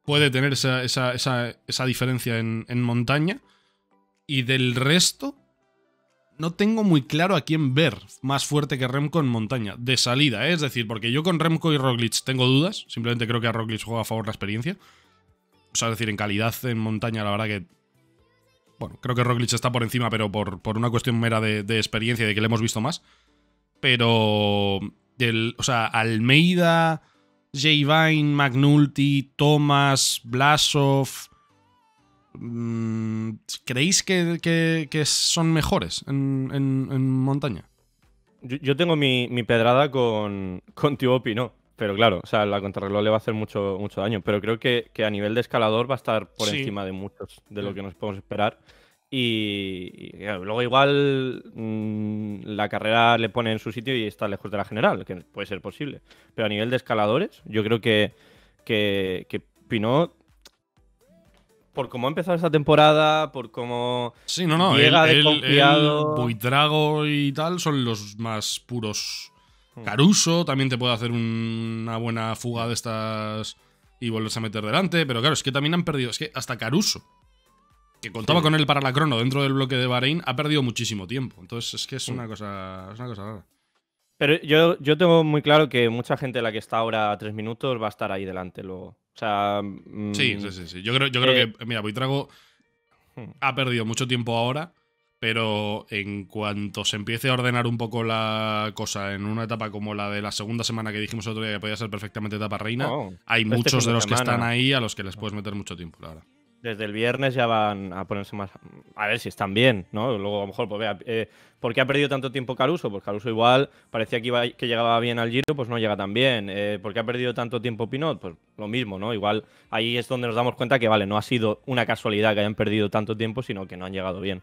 puede tener esa, diferencia en, montaña. Y del resto, no tengo muy claro a quién ver más fuerte que Remco en montaña. De salida, ¿eh? es decir, porque yo con Remco y Roglic tengo dudas. Simplemente creo que a Roglic juega a favor la experiencia. O sea, decir, en calidad en montaña, la verdad que bueno, creo que Roglic está por encima, pero por, por una cuestión mera de, de, experiencia y de que le hemos visto más pero del, o sea, Almeida, j Vine, McNulty, Thomas, Blasov, mm, ¿creéis que, son mejores en, montaña? Yo, tengo mi, pedrada con, con ¿no? Pero claro, o sea, la contrarreloj le va a hacer mucho, mucho daño. Pero creo que, a nivel de escalador va a estar por encima de muchos de lo que nos podemos esperar. Y, luego igual mm, la carrera le pone en su sitio y está lejos de la general, que puede ser posible. Pero a nivel de escaladores, yo creo que, que, que Pinot, por cómo ha empezado esta temporada, por cómo sí, no, no, llega él, desconfiado... y tal son los más puros. Mm. Caruso también te puede hacer una buena fuga de estas y volverse a meter delante. Pero claro, es que también han perdido. Es que hasta Caruso que contaba con él para la crono dentro del bloque de Bahrein, ha perdido muchísimo tiempo. Entonces es que es mm. una cosa, es una cosa Pero yo, yo tengo muy claro que mucha gente la que está ahora a tres minutos va a estar ahí delante luego. O sea. Mm, sí, sí, sí, Yo creo, yo creo eh, que, mira, Buitrago hmm. ha perdido mucho tiempo ahora, pero en cuanto se empiece a ordenar un poco la cosa en una etapa como la de la segunda semana que dijimos otro día que podía ser perfectamente etapa reina, oh, hay este muchos de los que están ahí a los que les puedes meter mucho tiempo, la verdad. Desde el viernes ya van a ponerse más. A ver si están bien, ¿no? Luego a lo mejor, pues vea, eh, ¿por qué ha perdido tanto tiempo Caruso? Pues Caruso igual parecía que, que llegaba bien al giro, pues no llega tan bien. Eh, ¿Por qué ha perdido tanto tiempo Pinot? Pues lo mismo, ¿no? Igual ahí es donde nos damos cuenta que, vale, no ha sido una casualidad que hayan perdido tanto tiempo, sino que no han llegado bien.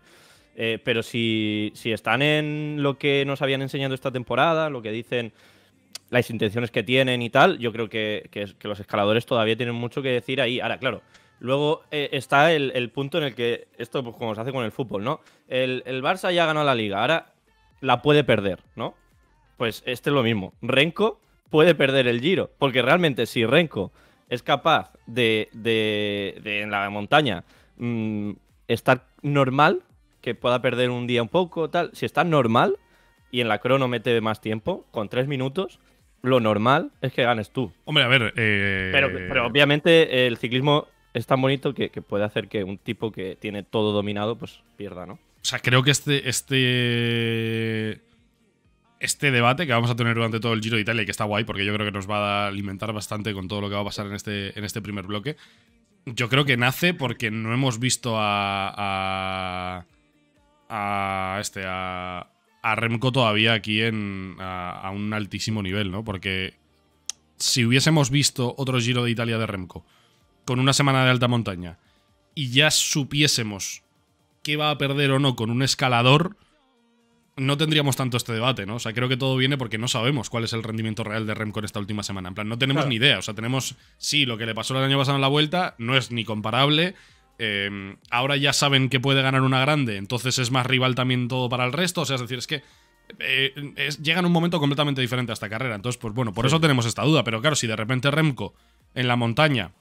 Eh, pero si, si están en lo que nos habían enseñado esta temporada, lo que dicen las intenciones que tienen y tal, yo creo que, que, los escaladores todavía tienen mucho que decir ahí. Ahora, claro, Luego eh, está el, punto en el que esto, pues, como se hace con el fútbol, ¿no? El, Barça ya ganó la liga, ahora la puede perder, ¿no? Pues este es lo mismo. Renko puede perder el giro, porque realmente si Renko es capaz de, de, en la montaña mm, estar normal, que pueda perder un día un poco, tal, si está normal y en la crono mete más tiempo, con tres minutos, lo normal es que ganes tú. Hombre, a ver. pero, eh, obviamente el ciclismo es tan bonito que, puede hacer que un tipo que tiene todo dominado, pues pierda, ¿no? O sea, creo que este, este, este debate que vamos a tener durante todo el Giro de Italia, que está guay, porque yo creo que nos va a alimentar bastante con todo lo que va a pasar en este, en este primer bloque, yo creo que nace porque no hemos visto a, a a este a, Remco todavía aquí a, un altísimo nivel, ¿no? Porque si hubiésemos visto otro Giro de Italia de Remco con una semana de alta montaña y ya supiésemos qué va a perder o no con un escalador, no tendríamos tanto este debate, ¿no? O sea, creo que todo viene porque no sabemos cuál es el rendimiento real de Remco en esta última semana. En plan, no tenemos ni idea. O sea, tenemos, sí, lo que le pasó el año pasado en la vuelta no es ni comparable. Em, ahora ya saben que puede ganar una grande, entonces es más rival también todo para el resto. O sea, es decir, es que eh, llega en un momento completamente diferente a esta carrera. Entonces, pues bueno, por eso tenemos esta duda. Pero claro, si de repente Remco en la montaña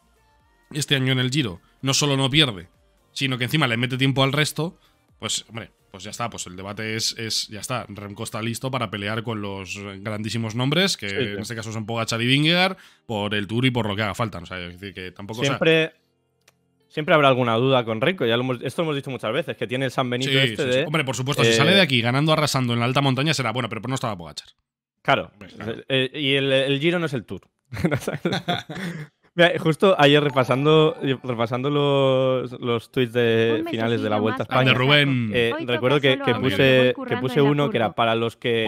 este año en el Giro no solo no pierde, sino que encima le mete tiempo al resto, pues hombre, pues ya está, pues el debate es, ya está, Remco está listo para pelear con los grandísimos nombres, que en este caso son Pogachar y Vingegaard, por el Tour y por lo que haga falta, que tampoco... Siempre... habrá alguna duda con Rico. esto lo hemos dicho muchas veces, que tiene el San Benito este de. Hombre, por supuesto, si sale de eh, aquí ganando, arrasando en la alta montaña, será bueno, pero no estaba Pogachar. Claro. Eh, y el, el, giro no es el tour. Mira, justo ayer repasando, repasando los, los tweets de finales de la Vuelta a España. Rubén. Eh, recuerdo que, puse, que puse uno que era para los que,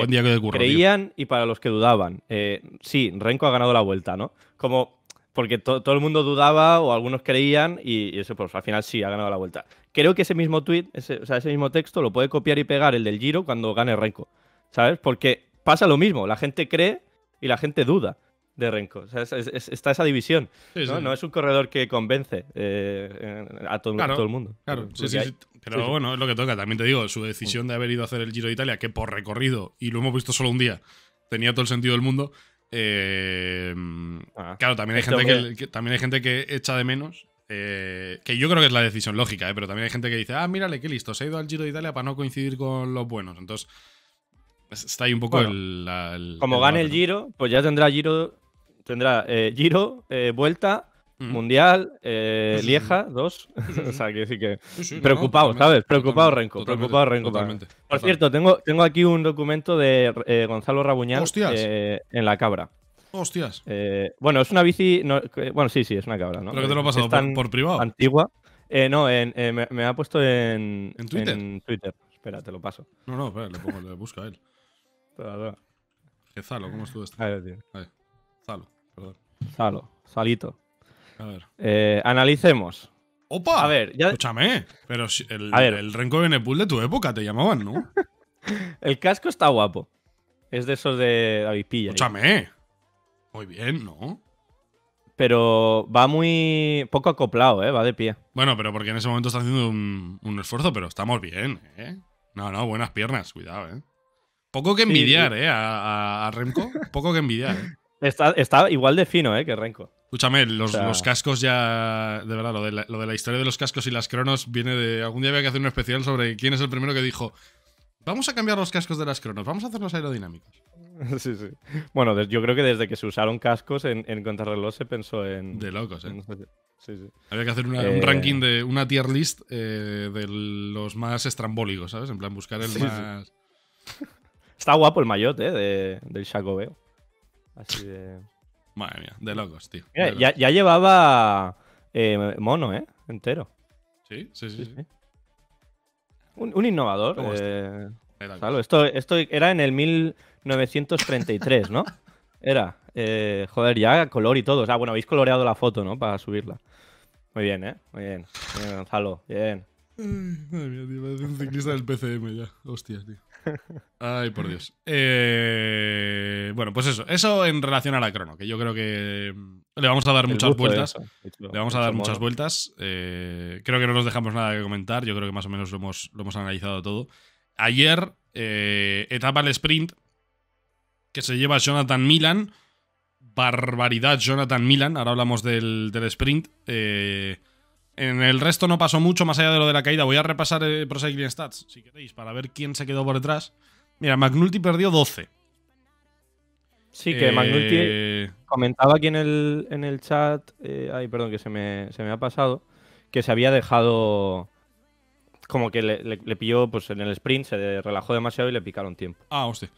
creían y para los que dudaban. Eh, sí, Renko ha ganado la Vuelta, ¿no? Como porque todo el mundo dudaba o algunos creían y, eso pues, al final sí ha ganado la Vuelta. Creo que ese mismo tweet, o sea, ese mismo texto lo puede copiar y pegar el del Giro cuando gane Renko, ¿sabes? Porque pasa lo mismo, la gente cree y la gente duda de Renko. está esa división. ¿no? es un corredor que convence eh, a, todo, el mundo. Claro, Pero bueno, es lo que toca. También te digo, su decisión de haber ido a hacer el Giro de Italia, que por recorrido, y lo hemos visto solo un día, tenía todo el sentido del mundo. Eh, ah, claro, también hay, gente que, también hay gente que echa de menos. Eh, que yo creo que es la decisión lógica, pero también hay gente que dice, ah, mírale, qué listo, se ha ido al Giro de Italia para no coincidir con los buenos. Entonces, está ahí un poco el, Como gane el Giro, pues ya tendrá Giro tendrá eh, Giro, eh, Vuelta, Mundial, eh, Lieja, dos. o sea, que decir que. Preocupado, ¿sabes? preocupado Renko. preocupado, Renko. Totalmente, Por cierto, tengo, tengo aquí un documento de Gonzalo Rabuñán en la cabra. Hostias. bueno, es una bici. bueno, sí, sí, es una cabra, ¿no? ¿Pero que te lo he pasado? ¿Por, privado? Antigua. no, me, ha puesto en. ¿En Twitter? En Twitter. Espera, te lo paso. No, no, espera, le, pongo, le busca a él. zalo, ¿cómo estuvo esto? Ahí tío. Salo, Salito. A ver. Eh, analicemos. ¡Opa! A ver, Escúchame, pero el, a el Renko de tu época te llamaban, ¿no? el casco está guapo. Es de esos de David Escúchame. Muy bien, ¿no? Pero va muy poco acoplado, ¿eh? Va de pie. Bueno, pero porque en ese momento está haciendo un, esfuerzo, pero estamos bien, ¿eh? No, no, buenas piernas, cuidado, ¿eh? Poco que envidiar, ¿eh? A, Renko. poco que envidiar, ¿eh? Está, igual de fino, ¿eh? Que renco. Escúchame, los, cascos ya. De verdad, lo de, la, historia de los cascos y las cronos viene de. Algún día había que hacer un especial sobre quién es el primero que dijo. Vamos a cambiar los cascos de las cronos, vamos a hacerlos aerodinámicos. Sí, sí. Bueno, yo creo que desde que se usaron cascos en, en contrarreloj se pensó en. De locos, ¿eh? Sí, sí. Había que hacer un eh, ranking de. Una tier list eh, de los más estrambólicos, ¿sabes? En plan, buscar el más. Está guapo el mayote ¿eh? De, del Shacobeo. Así de. Madre mía, de locos, tío. Ya, ya, llevaba eh, mono, ¿eh? Entero. Sí, sí, sí. Un, innovador. Eh, salvo, esto, esto era en el 1933, ¿no? Era. Eh, joder, ya color y todo. O sea, bueno, habéis coloreado la foto, ¿no? Para subirla. Muy bien, ¿eh? Muy bien. Muy bien, Gonzalo. Bien. Madre mía, tío, parece un ciclista del PCM ya. Hostias, tío. Ay, por Dios. Eh, bueno, pues eso. Eso en relación a la crono, que yo creo que mm, le vamos a dar muchas vueltas. le vamos a dar muchas vueltas. Eh, creo que no nos dejamos nada que comentar. Yo creo que más o menos lo hemos, lo hemos analizado todo. Ayer, eh, etapa al sprint, que se lleva Jonathan Milan. Barbaridad, Jonathan Milan. Ahora hablamos del, del sprint. Eh. En el resto no pasó mucho más allá de lo de la caída. Voy a repasar el eh, Pro Stats, si queréis, para ver quién se quedó por detrás. Mira, McNulty perdió 12. Sí, que eh, comentaba aquí en el, en el chat, eh, ay, perdón, que se me, ha pasado, que se había dejado, como que le, pilló pues en el sprint, se relajó demasiado y le picaron tiempo. Ah, hostia.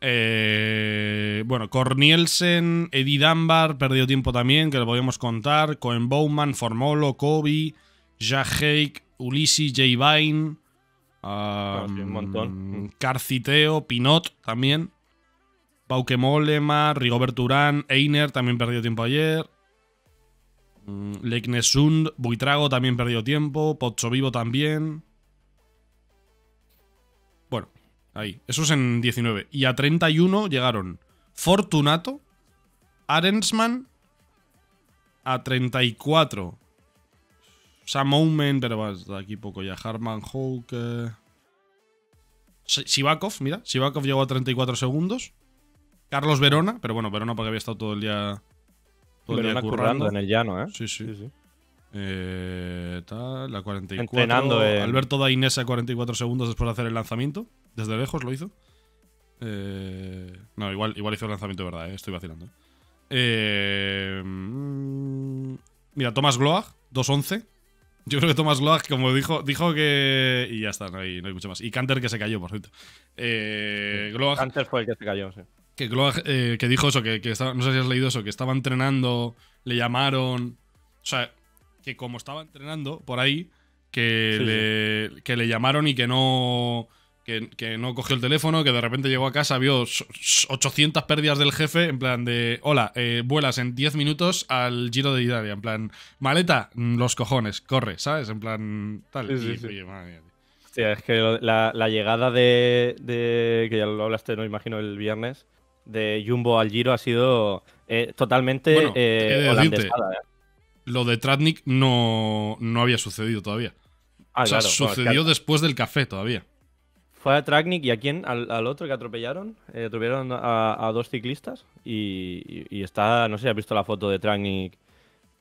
Eh, bueno, Cornielsen, Eddie Dunbar, perdió tiempo también, que lo podíamos contar. Cohen Bowman, Formolo, Kobe, Jack Hake, Ulysses, Jay Vine. un montón. Carciteo, um, Pinot también. Pauke Molema, Rigobert Urán, Einer también perdió tiempo ayer. Um, Leknesund, Buitrago también perdió tiempo. Pocho Vivo también. Ahí, eso es en 19. Y a 31 llegaron Fortunato, Arensman, a 34 Sam Moment, pero va de aquí poco ya. Harman Hawke… mira. Sivakov llegó a 34 segundos. Carlos Verona, pero bueno, Verona porque había estado todo el día. Todo el día currando. en el llano, ¿eh? Sí, sí. sí, eh, tal, la 44. Entrenando, Alberto Dainese a 44 segundos después de hacer el lanzamiento. Desde lejos lo hizo. Eh, no, igual, igual hizo el lanzamiento de verdad, eh, estoy vacilando. Eh, mm, mira, Thomas Gloag, 2-11. Yo creo que Thomas Gloag, como dijo, dijo que. Y ya está, no hay, no hay mucho más. Y Canter que se cayó, por cierto. Canter fue el que se cayó, sí. Que Gloag, que dijo eso, que, que estaba, no sé si has leído eso, que estaba entrenando, le llamaron. O sea, que como estaba entrenando por ahí, que le llamaron y que no que, no cogió el teléfono, que de repente llegó a casa, vio 800 pérdidas del jefe, en plan de, hola, eh, vuelas en 10 minutos al Giro de Italia, en plan, maleta, mm, los cojones, corre, ¿sabes? En plan, tal. es que la, llegada de, que ya lo hablaste, no imagino, el viernes, de Jumbo al Giro ha sido eh, totalmente eh, lo de Tratnik no, había sucedido todavía. Ah, o sea, sucedió después del café todavía. Fue a Traknik y a quién, al, otro que atropellaron. Eh, atropellaron a, dos ciclistas y, está, no sé si has visto la foto de Traknik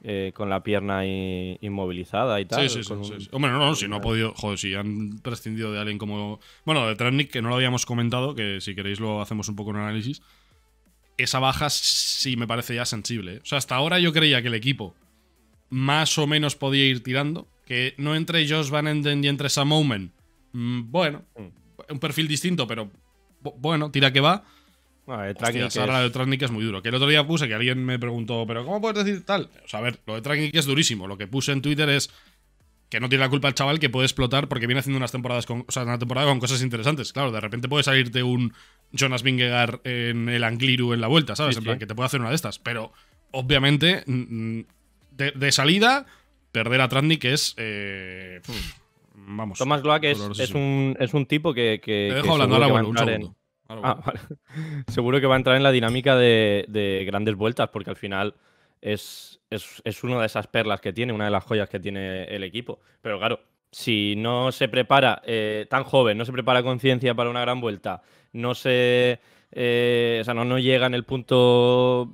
eh, con la pierna inmovilizada y tal. Sí, sí, sí, Hombre, no, si no ha podido. Joder, si han prescindido de alguien como. Bueno, de Tracknik, que no lo habíamos comentado, que si queréis lo hacemos un poco en análisis. Esa baja sí me parece ya sensible. ¿eh? O sea, hasta ahora yo creía que el equipo más o menos podía ir tirando. Que no entre Josh Van Enden y entre Sam mm, Bueno, mm un perfil distinto, pero bueno, tira que va. No, ah, es... de muy duro. Que el otro día puse que alguien me preguntó, ¿pero cómo puedes decir tal? O sea, a ver, lo de Tracknick es durísimo. Lo que puse en Twitter es que no tiene la culpa el chaval que puede explotar porque viene haciendo unas temporadas con, una temporada con cosas interesantes. Claro, de repente puede salirte un Jonas Vingegaard en el Angliru en la vuelta, ¿sabes? en plan, que te puede hacer una de estas. Pero, obviamente, de, salida, perder a Tratnik es. Eh, vamos. Tomás Glock es, un, tipo que. Te dejo hablando un ah, seguro que va a entrar en la dinámica de, grandes vueltas, porque al final es, es, una de esas perlas que tiene, una de las joyas que tiene el equipo. Pero claro, si no se prepara eh, tan joven, no se prepara con para una gran vuelta, no se. Eh, o sea, no, llega en el punto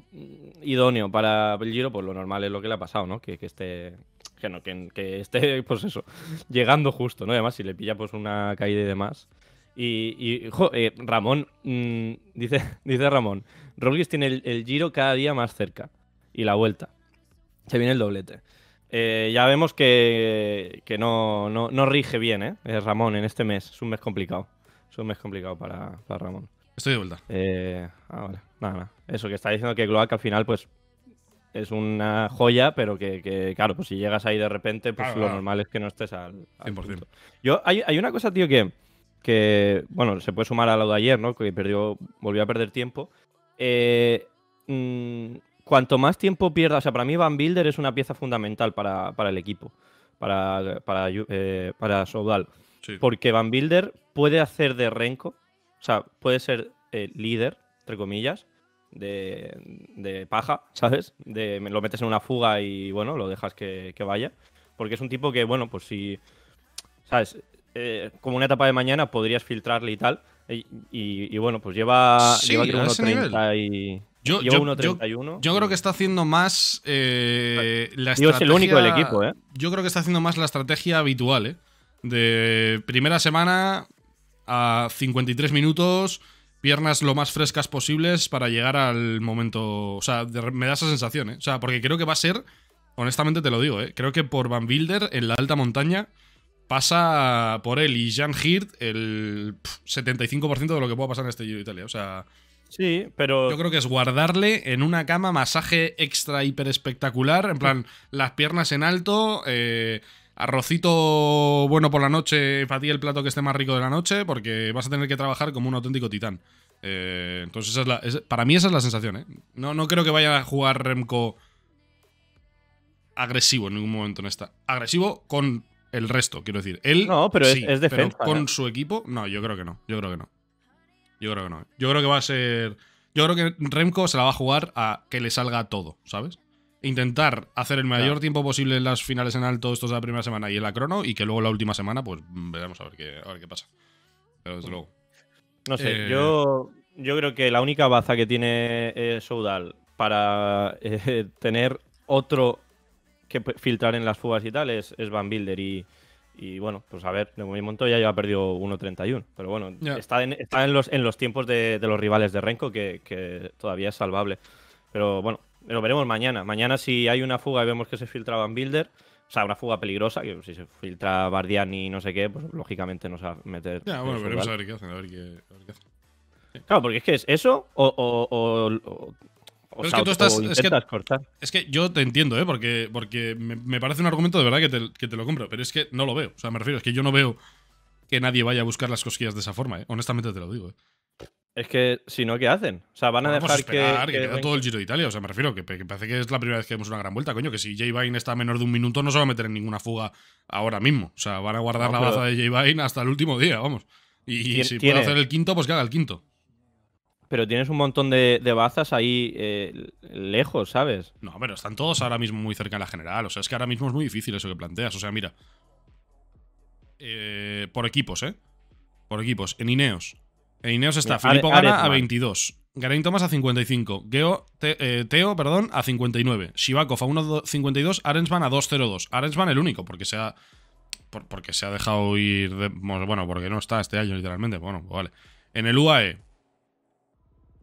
idóneo para el Giro, pues lo normal es lo que le ha pasado, ¿no? Que, que esté que, no, que, esté, pues eso, llegando justo, ¿no? Además, si le pilla pues una caída y demás. Y, y eh, Ramón, mm, dice, dice Ramón, Robles tiene el, giro cada día más cerca y la vuelta. Se viene el doblete. Eh, ya vemos que, que no, rige bien, ¿eh? ¿eh? Ramón en este mes. Es un mes complicado. Es un mes complicado para, Ramón. Estoy de vuelta. ah, vale. Nada, nada. Eso que está diciendo que Gloak al final, pues es una joya, pero que, claro, pues si llegas ahí de repente, pues lo normal es que no estés al, 100%. Yo, hay, una cosa, tío, que, que, bueno, se puede sumar a lo de ayer, ¿no? Que perdió, volvió a perder tiempo. Eh, mm, cuanto más tiempo pierdas… o sea, para mí Van Builder es una pieza fundamental para, el equipo, para, para, eh, para Soudal. Porque Van Builder puede hacer de Renko, o sea, puede ser el eh, líder, entre comillas, de, paja, ¿sabes? De, lo metes en una fuga y, bueno, lo dejas que, vaya. Porque es un tipo que, bueno, pues si, ¿sabes? Eh, como una etapa de mañana podrías filtrarle y tal. Y, bueno, pues lleva, sí, y... Yo, yo, creo que está haciendo más eh, la estrategia. el único del equipo, ¿eh? Yo creo que está haciendo más la estrategia habitual, ¿eh? De primera semana a 53 minutos, piernas lo más frescas posibles para llegar al momento. O sea, me da esa sensación, ¿eh? O sea, porque creo que va a ser, honestamente te lo digo, ¿eh? Creo que por Van Wilder en la alta montaña pasa por él y Jan Hirt el 75% de lo que pueda pasar en este Giro de Italia. O sea. Sí, pero. Yo creo que es guardarle en una cama masaje extra hiper espectacular. En plan, las piernas en alto. Eh, Arrocito bueno por la noche, para ti el plato que esté más rico de la noche, porque vas a tener que trabajar como un auténtico titán. Eh, entonces, para mí esa es la sensación, ¿eh? No, no creo que vaya a jugar Remco agresivo en ningún momento en esta. Agresivo con el resto, quiero decir. Él, no, pero es, defensa. con su equipo, no, yo creo que no. Yo creo que no. Yo creo que no. ¿eh? Yo creo que va a ser. Yo creo que Remco se la va a jugar a que le salga todo, ¿sabes? intentar hacer el mayor tiempo posible en las finales en alto, estos de la primera semana y en la crono, y que luego la última semana, pues veremos a ver qué, a ver qué pasa. Pero desde luego. No sé, eh, yo, yo creo que la única baza que tiene eh, Soudal para eh, tener otro que filtrar en las fugas y tal es, Van Builder y, y bueno, pues a ver, de momento ya ha perdido 1.31. Pero bueno, está, en, está en los en los tiempos de, los rivales de Renko, que, que, todavía es salvable. Pero bueno, lo veremos mañana. Mañana, si hay una fuga y vemos que se filtra Van Builder, o sea, una fuga peligrosa, que si se filtra Bardian y no sé qué, pues lógicamente nos va a meter. Ya, bueno, veremos a ver qué hacen, a ver qué, Claro, porque es que es eso o. o, o, es que tú estás, es es que yo te entiendo, ¿eh? porque, porque me, parece un argumento de verdad que te, que te, lo compro, pero es que no lo veo. O sea, me refiero, es que yo no veo que nadie vaya a buscar las cosquillas de esa forma, ¿eh? honestamente te lo digo. ¿eh? Es que si no, ¿qué hacen? O sea, van a dejar que, que, queda todo el Giro de Italia. O sea, me refiero que, parece que es la primera vez que vemos una gran vuelta, coño. Que si J Vine está a menor de un minuto, no se va a meter en ninguna fuga ahora mismo. O sea, van a guardar la baza de J Vine hasta el último día, vamos. Y, si puede hacer el quinto, pues que haga el quinto. Pero tienes un montón de, bazas ahí eh, lejos, ¿sabes? No, pero están todos ahora mismo muy cerca de la general. O sea, es que ahora mismo es muy difícil eso que planteas. O sea, mira. Eh, por equipos, ¿eh? Por equipos. En Ineos, en Ineos está Filippo Gana a 22. Garen Thomas a 55. Geo, eh, Teo perdón, a 59. Shivakov a 1.52. van a 2.02. Arensman el único, porque se ha, porque se ha dejado ir. Pues, bueno, porque no está este año, literalmente. Bueno, pues vale. En el UAE.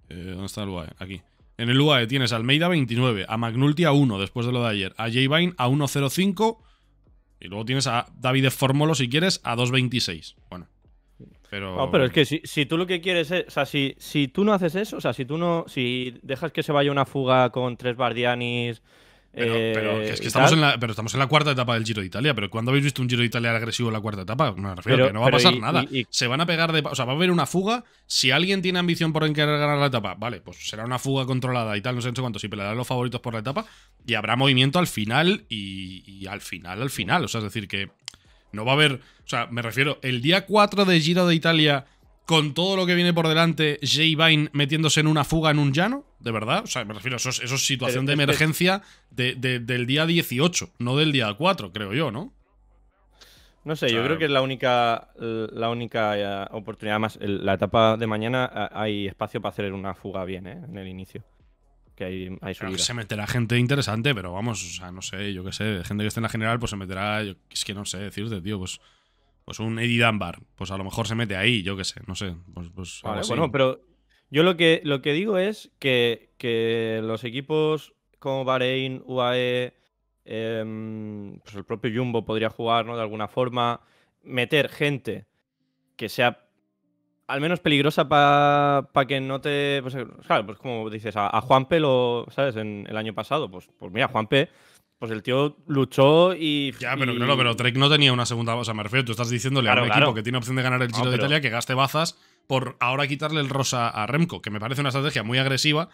Eh, ¿Dónde está el UAE? Aquí. En el UAE tienes a Almeida 29. A Magnulti a 1, después de lo de ayer. A J. Vine a 1.05. Y luego tienes a David Formolo, si quieres, a 2.26. Bueno. Pero... No, pero es que si, tú lo que quieres es, o sea, si, tú no haces eso, o sea, si tú no, si dejas que se vaya una fuga con tres Bardianis... Eh, pero, es que estamos en, la, pero estamos en la cuarta etapa del Giro de Italia, pero ¿cuándo habéis visto un Giro de Italia agresivo en la cuarta etapa? Me refiero que no va a pasar nada. Se van a pegar de... O sea, va a haber una fuga. Si alguien tiene ambición por querer ganar la etapa, vale, pues será una fuga controlada y tal, no sé, cuánto, si pelearán los favoritos por la etapa y habrá movimiento al final y, al final, al final. O sea, es decir, que no va a haber, o sea, me refiero, el día 4 de Giro de Italia, con todo lo que viene por delante, Jay Vine metiéndose en una fuga en un llano, de verdad, o sea, me refiero, eso es, eso situación de emergencia del día 18, no del día 4, creo yo, ¿no? No sé, yo creo que es la única, la única eh, oportunidad más. La etapa de mañana eh, hay espacio para hacer una fuga bien, ¿eh? En el inicio que hay, Se meterá gente interesante, pero vamos, o sea, no sé, yo qué sé, gente que esté en la general, pues se meterá, es que no sé decirte, tío, pues pues un Eddie Dunbar, pues a lo mejor se mete ahí, yo qué sé, no sé. Pues, pues bueno, pero yo lo que, lo que digo es que, que los equipos como Bahrein, UAE, em, pues el propio Jumbo podría jugar, ¿no? De alguna forma, meter gente que sea al menos peligrosa para que no te. Pues, claro, pues como dices, a, Juanpe lo. ¿Sabes? En el año pasado, pues, pues mira, Juanpe. Pues el tío luchó y. Ya, pero Trek no tenía una segunda. O sea, me refiero, tú estás diciéndole a un equipo que tiene opción de ganar el Giro de Italia que gaste bazas por ahora quitarle el rosa a Remco, que me parece una estrategia muy agresiva.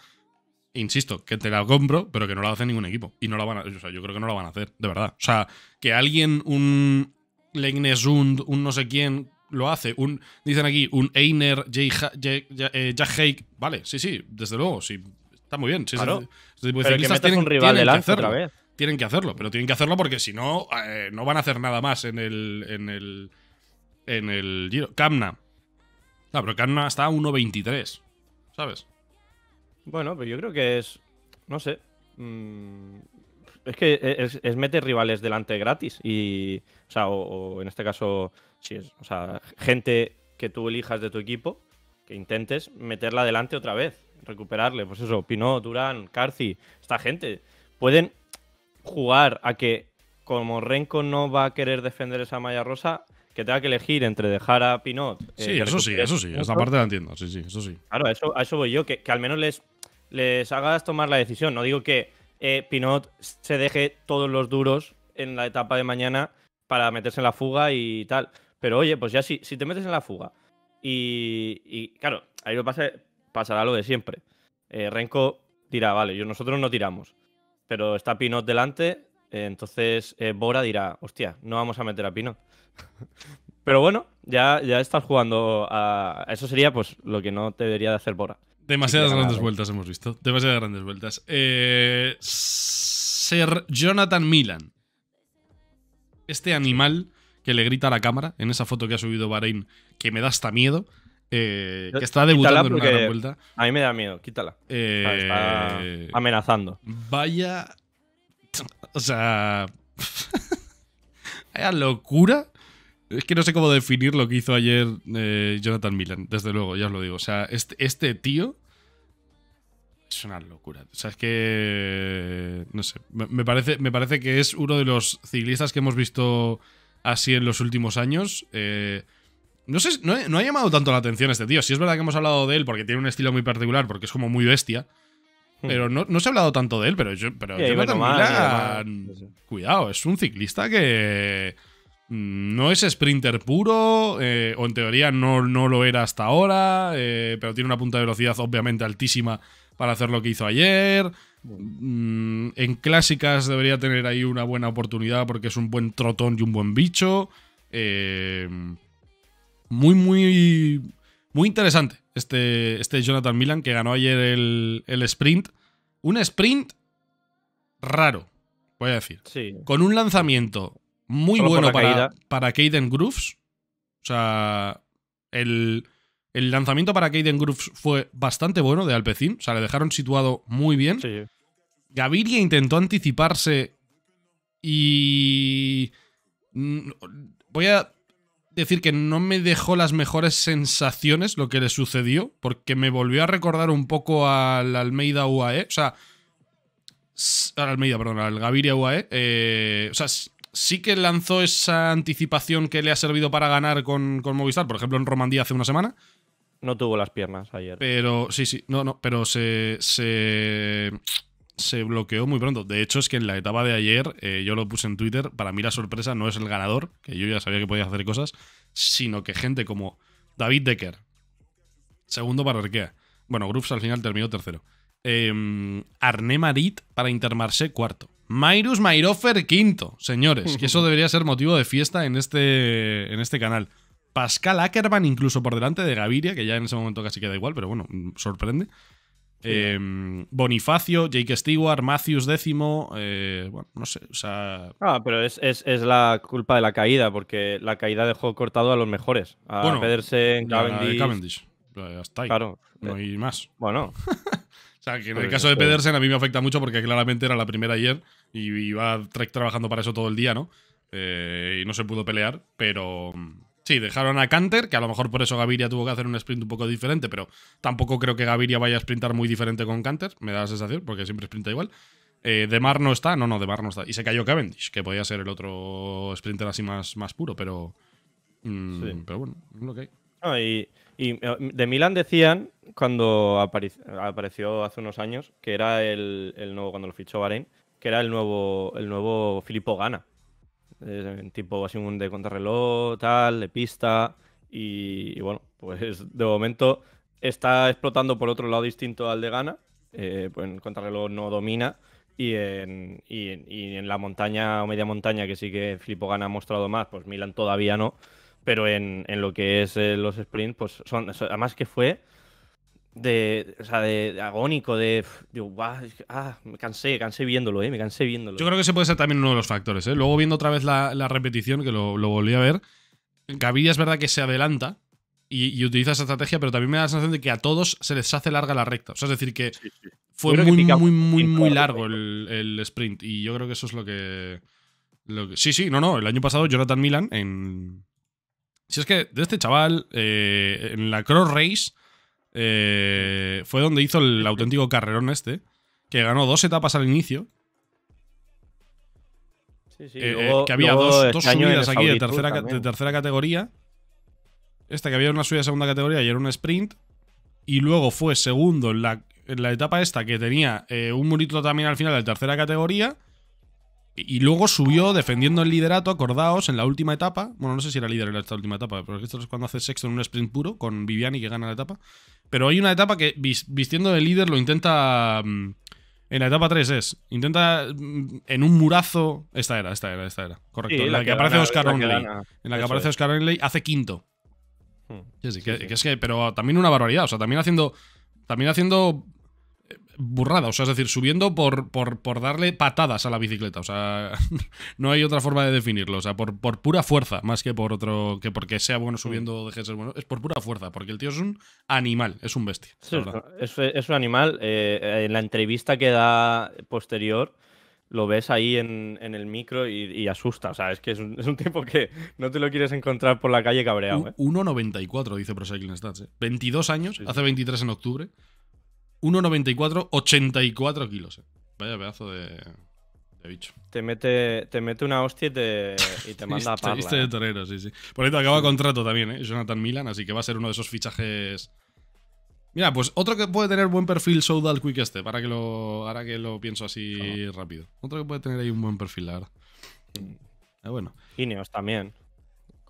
Insisto, que te la compro, pero que no la hace ningún equipo. Y no la van a. yo creo que no la van a hacer, de verdad. O sea, que alguien, un Legnesund, un no sé quién, lo hace un, dicen aquí, un Einer, eh, Jack Haig… Vale, sí, sí, desde luego, sí. Está muy bien. Sí, claro. Este que tienen, un rival de que Otra vez. Tienen que hacerlo, pero tienen que hacerlo porque si no, eh, no van a hacer nada más en el. En el. En el Giro. Camna. No, pero Camna está a 1.23. ¿Sabes? Bueno, pero yo creo que es. No sé. Mm, es que es, meter rivales delante gratis. Y. O sea, o en este caso o sea, gente que tú elijas de tu equipo, que intentes meterla adelante otra vez, recuperarle. Pues eso, Pinot, Durán, Carci, esta gente, pueden jugar a que como Renko no va a querer defender esa malla rosa, que tenga que elegir entre dejar a Pinot. Eh, sí, eso sí, eso sí, esa parte la entiendo, sí, sí, eso sí. Claro, eso, a eso voy yo, que, al menos les, les hagas tomar la decisión. No digo que eh, Pinot se deje todos los duros en la etapa de mañana para meterse en la fuga y tal. Pero oye, pues ya si, si te metes en la fuga y, y claro, ahí lo pasa, pasará lo de siempre. Eh, Renko dirá, vale, yo, nosotros no tiramos, pero está Pinot delante, eh, entonces eh, Bora dirá, hostia, no vamos a meter a Pinot. pero bueno, ya, ya estás jugando a... Eso sería pues lo que no te debería de hacer Bora. Demasiadas grandes vueltas hemos visto, demasiadas grandes vueltas. Ser Jonathan Milan. Este animal que le grita a la cámara en esa foto que ha subido Bahrein, que me da hasta miedo. Eh, que está debutando en una vuelta. A mí me da miedo, quítala. está eh, amenazando. Vaya. O sea. vaya locura. Es que no sé cómo definir lo que hizo ayer eh, Jonathan Milan, desde luego, ya os lo digo. O sea, este, este tío. Es una locura. O sea, es que. No sé. Me parece, me parece que es uno de los ciclistas que hemos visto así en los últimos años. Eh, no sé, no, ha llamado tanto la atención este tío. Si sí es verdad que hemos hablado de él porque tiene un estilo muy particular, porque es como muy bestia. Hmm. Pero no, se ha hablado tanto de él, pero yo, pero cuidado, es un ciclista que mm, no es sprinter puro, eh, o en teoría no, lo era hasta ahora, eh, pero tiene una punta de velocidad obviamente altísima para hacer lo que hizo ayer. Mm, en clásicas debería tener ahí una buena oportunidad porque es un buen trotón y un buen bicho. Eh, muy, muy, muy interesante este, este Jonathan Milan que ganó ayer el, sprint. Un sprint raro, voy a decir. Sí. Con un lanzamiento muy bueno para, para Caden Grooves. O sea, el, el lanzamiento para Caden Grooves fue bastante bueno de alpecín, o sea, le dejaron situado muy bien. Gaviria intentó anticiparse y... Voy a decir que no me dejó las mejores sensaciones lo que le sucedió, porque me volvió a recordar un poco al Almeida UAE, o sea, al Almeida, perdón, al Gaviria UAE, eh, o sea, sí que lanzó esa anticipación que le ha servido para ganar con Movistar, por ejemplo, en Romandía hace una semana, no tuvo las piernas ayer. Pero sí, sí, no, no, pero se, se, bloqueó muy pronto. De hecho, es que en la etapa de ayer, eh, yo lo puse en Twitter, para mí la sorpresa no es el ganador, que yo ya sabía que podía hacer cosas, sino que gente como David Decker, segundo para Arkea. Bueno, Grups al final terminó tercero. Em, Arne Marit para intermarse cuarto. Mairus Mairofer quinto, señores, que eso debería ser motivo de fiesta en este, en este canal. Pascal Ackerman incluso por delante de Gaviria, que ya en ese momento casi queda igual, pero bueno, mm, sorprende. Em, Bonifacio, Jake Stewart, Matthews décimo, eh, bueno, no sé, o sea... Ah, pero es, la culpa de la caída, porque la caída dejó cortado a los mejores, a Pedersen, Cavendish... Cavendish. Hasta ahí. Claro. No eh, hay más. Bueno. O sea, que en el pues caso de Pedersen a mí me afecta mucho porque claramente era la primera ayer y iba Trek trabajando para eso todo el día, ¿no? Eh, y no se pudo pelear, pero, mm, Sí, dejaron a Canter, que a lo mejor por eso Gaviria tuvo que hacer un sprint un poco diferente, pero tampoco creo que Gaviria vaya a sprintar muy diferente con Canter, me da la sensación, porque siempre sprinta igual. Eh, de Mar no está, no, no, De Mar no está. Y se cayó Cavendish, que podía ser el otro sprinter así más, más puro, pero. Mm, pero bueno, lo que ah, y, eh, de Milan decían, cuando apareció hace unos años, que era el, nuevo, cuando lo fichó Bahrein, que era el nuevo, el nuevo Filippo Gana eh, tipo así un de contrarreloj, tal, de pista. Y, bueno, pues de momento está explotando por otro lado distinto al de Ghana. Eh, pues en contrarreloj no domina. Y en, y, la montaña o media montaña, que sí que Filippo Ghana ha mostrado más, pues Milan todavía no. Pero en, en lo que es eh, los sprints, pues son. Además que fue de, o sea, de, agónico, de, ah, me cansé, cansé viéndolo, eh, me cansé viéndolo. Yo creo que ese puede ser también uno de los factores, eh. Luego viendo otra vez la, repetición, que lo, volví a ver, Gavilla es verdad que se adelanta y, utiliza esa estrategia, pero también me da la sensación de que a todos se les hace larga la recta. es decir, que fue muy, muy, muy, muy, largo el, sprint y yo creo que eso es lo que, Sí, sí, no, no, el año pasado Jonathan Milan en... Si es que de este chaval, eh, en la Cross Race eh, fue donde hizo el auténtico carrerón este, que ganó dos etapas al inicio. Eh, eh, que había dos, este subidas aquí de tercera, categoría. Esta que había una subida de segunda categoría y era un sprint. Y luego fue segundo en la, etapa esta que tenía un murito también al final de tercera categoría. Y luego subió defendiendo el liderato, acordaos, en la última etapa. Bueno, no sé si era líder en esta última etapa, pero esto es cuando hace sexto en un sprint puro con Viviani que gana la etapa. Pero hay una etapa que, vistiendo de líder, lo intenta. Mm, en la etapa 3 es. Intenta mm, en un murazo. Esta era, esta era, esta era. Correcto. en la, que, aparece Oscar Onley. En la que aparece Oscar Onley hace quinto. Hmm. sí, que es que, pero también una barbaridad. O sea, también haciendo. También haciendo burrada, o sea, es decir, subiendo por, por, por darle patadas a la bicicleta, o sea, no hay otra forma de definirlo, o sea, por, por pura fuerza, más que por otro, que porque sea bueno mm. subiendo, deje de ser bueno, es por pura fuerza, porque el tío es un animal, es un bestia. es, un animal, eh, en la entrevista que da posterior lo ves ahí en, el micro y, asusta. O sea, es que es un, tipo que no te lo quieres encontrar por la calle cabreado. 1.94, ¿eh? dice ProCycling Stats. 22 ¿eh? años, hace 23 en octubre. 1,94, 84 kilos. Eh. Vaya pedazo de, bicho. Te mete, te mete una hostia y te, manda a parla. Este, de eh. torero, sí, sí. Por te acaba contrato también, ¿eh? Jonathan Milan, así que va a ser uno de esos fichajes... Mira, pues otro que puede tener buen perfil Soudal Quick este, para que lo, ahora que lo pienso así rápido. Otro que puede tener ahí un buen perfil, la verdad. Ah, bueno. Ineos también,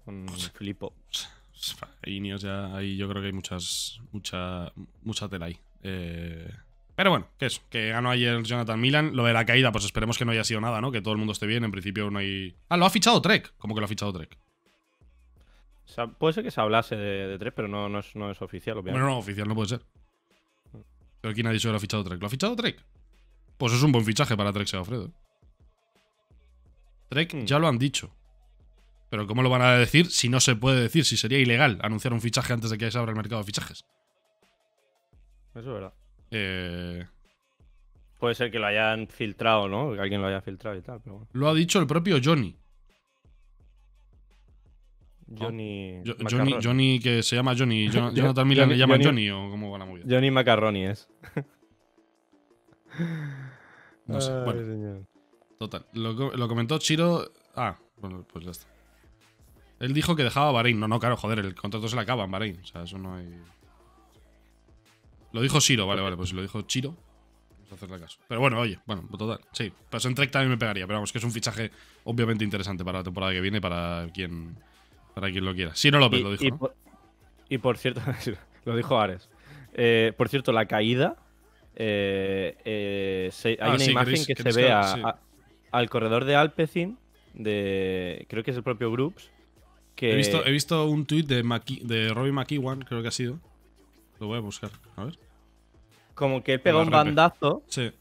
con Filipo. Ineos ya, ahí yo creo que hay muchas, mucha, mucha tela ahí. Eh, pero bueno, ¿qué es? que ganó ayer Jonathan Milan. Lo de la caída, pues esperemos que no haya sido nada, ¿no? Que todo el mundo esté bien. En principio no hay. Ah, lo ha fichado Trek. ¿Cómo que lo ha fichado Trek? puede ser que se hablase de, Trek, pero no, no, es, oficial, obviamente. Bueno, no, oficial no puede ser. Pero aquí nadie dicho que lo ha fichado Trek? ¿Lo ha fichado Trek? Pues es un buen fichaje para Trek Segafredo. ¿eh? Trek hmm. ya lo han dicho. Pero ¿cómo lo van a decir si no se puede decir? Si sería ilegal anunciar un fichaje antes de que se abra el mercado de fichajes. Eso es verdad. Eh... Puede ser que lo hayan filtrado, ¿no? Que alguien lo haya filtrado y tal. Pero Lo ha dicho el propio Johnny. Johnny, ah, Johnny, que se llama Johnny. Milan Johnny, le llaman Johnny, o cómo va la movida. Johnny Macarroni es. no sé. Total. Lo, lo, comentó Chiro. Ah, bueno, pues ya está. Él dijo que dejaba Bahrein. No, no, claro, joder, el contrato se le acaba en Bahrein. O sea, eso no hay. Lo dijo Shiro, vale, vale, pues si lo dijo Chiro, vamos a hacerle caso. Pero bueno, oye, bueno, pues total, sí. Pues en Trek también me pegaría, pero vamos, que es un fichaje obviamente interesante para la temporada que viene, para quien, para quien lo quiera. Shiro López lo dijo, y por, y por cierto, lo dijo Ares. Eh, por cierto, la caída. Eh, eh, hay ah, una imagen que se ve al corredor de Alpecin, de creo que es el propio Groups. He, visto, he visto un tuit de, de Robbie McEwan, creo que ha sido, lo voy a buscar, a ver. Como que él pega un bandazo. Eh,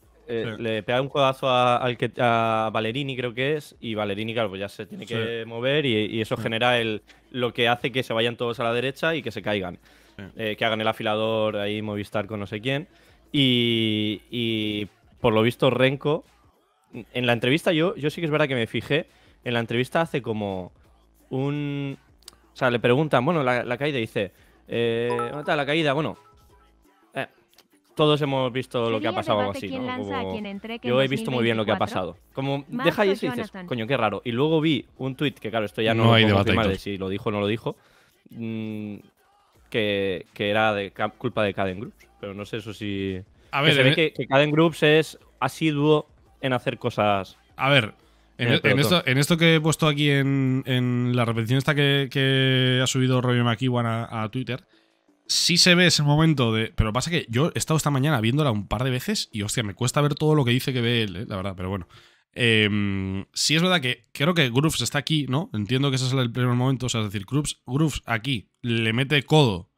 sí. Le pega un codazo a, al que, a Valerini, creo que es, y Valerini, claro, pues ya se tiene que mover y, eso mm. genera el, lo que hace que se vayan todos a la derecha y que se caigan. Eh, que hagan el afilador ahí, Movistar con no sé quién. Y, y por lo visto, Renko, en la entrevista yo, yo sí que es verdad que me fijé, en la entrevista hace como un... O sea, le preguntan, bueno, la caída dice, eh, ¿Dónde está la caída? Bueno, eh, todos hemos visto lo que ha pasado así, yo he visto muy bien lo que ha pasado. Como deja y dices, coño, qué raro. Y luego vi un tweet, que claro, esto ya no, no hay debate si lo dijo o no lo dijo, mm, que, era de culpa de Caden Groups. Pero no sé eso si... A ver, se ve e- que Caden Groups es asiduo en hacer cosas... A ver, eh, e-, en, esto, que he puesto aquí en, la repetición esta que, ha subido Roger McEwan a, Twitter, sí se ve ese momento de... Pero pasa que yo he estado esta mañana viéndola un par de veces y hostia, me cuesta ver todo lo que dice que ve él, eh, la verdad, pero bueno. Em, sí es verdad que creo que Grooves está aquí, ¿no? Entiendo que ese es el primer momento, o sea, es decir, Grooves, aquí le mete codo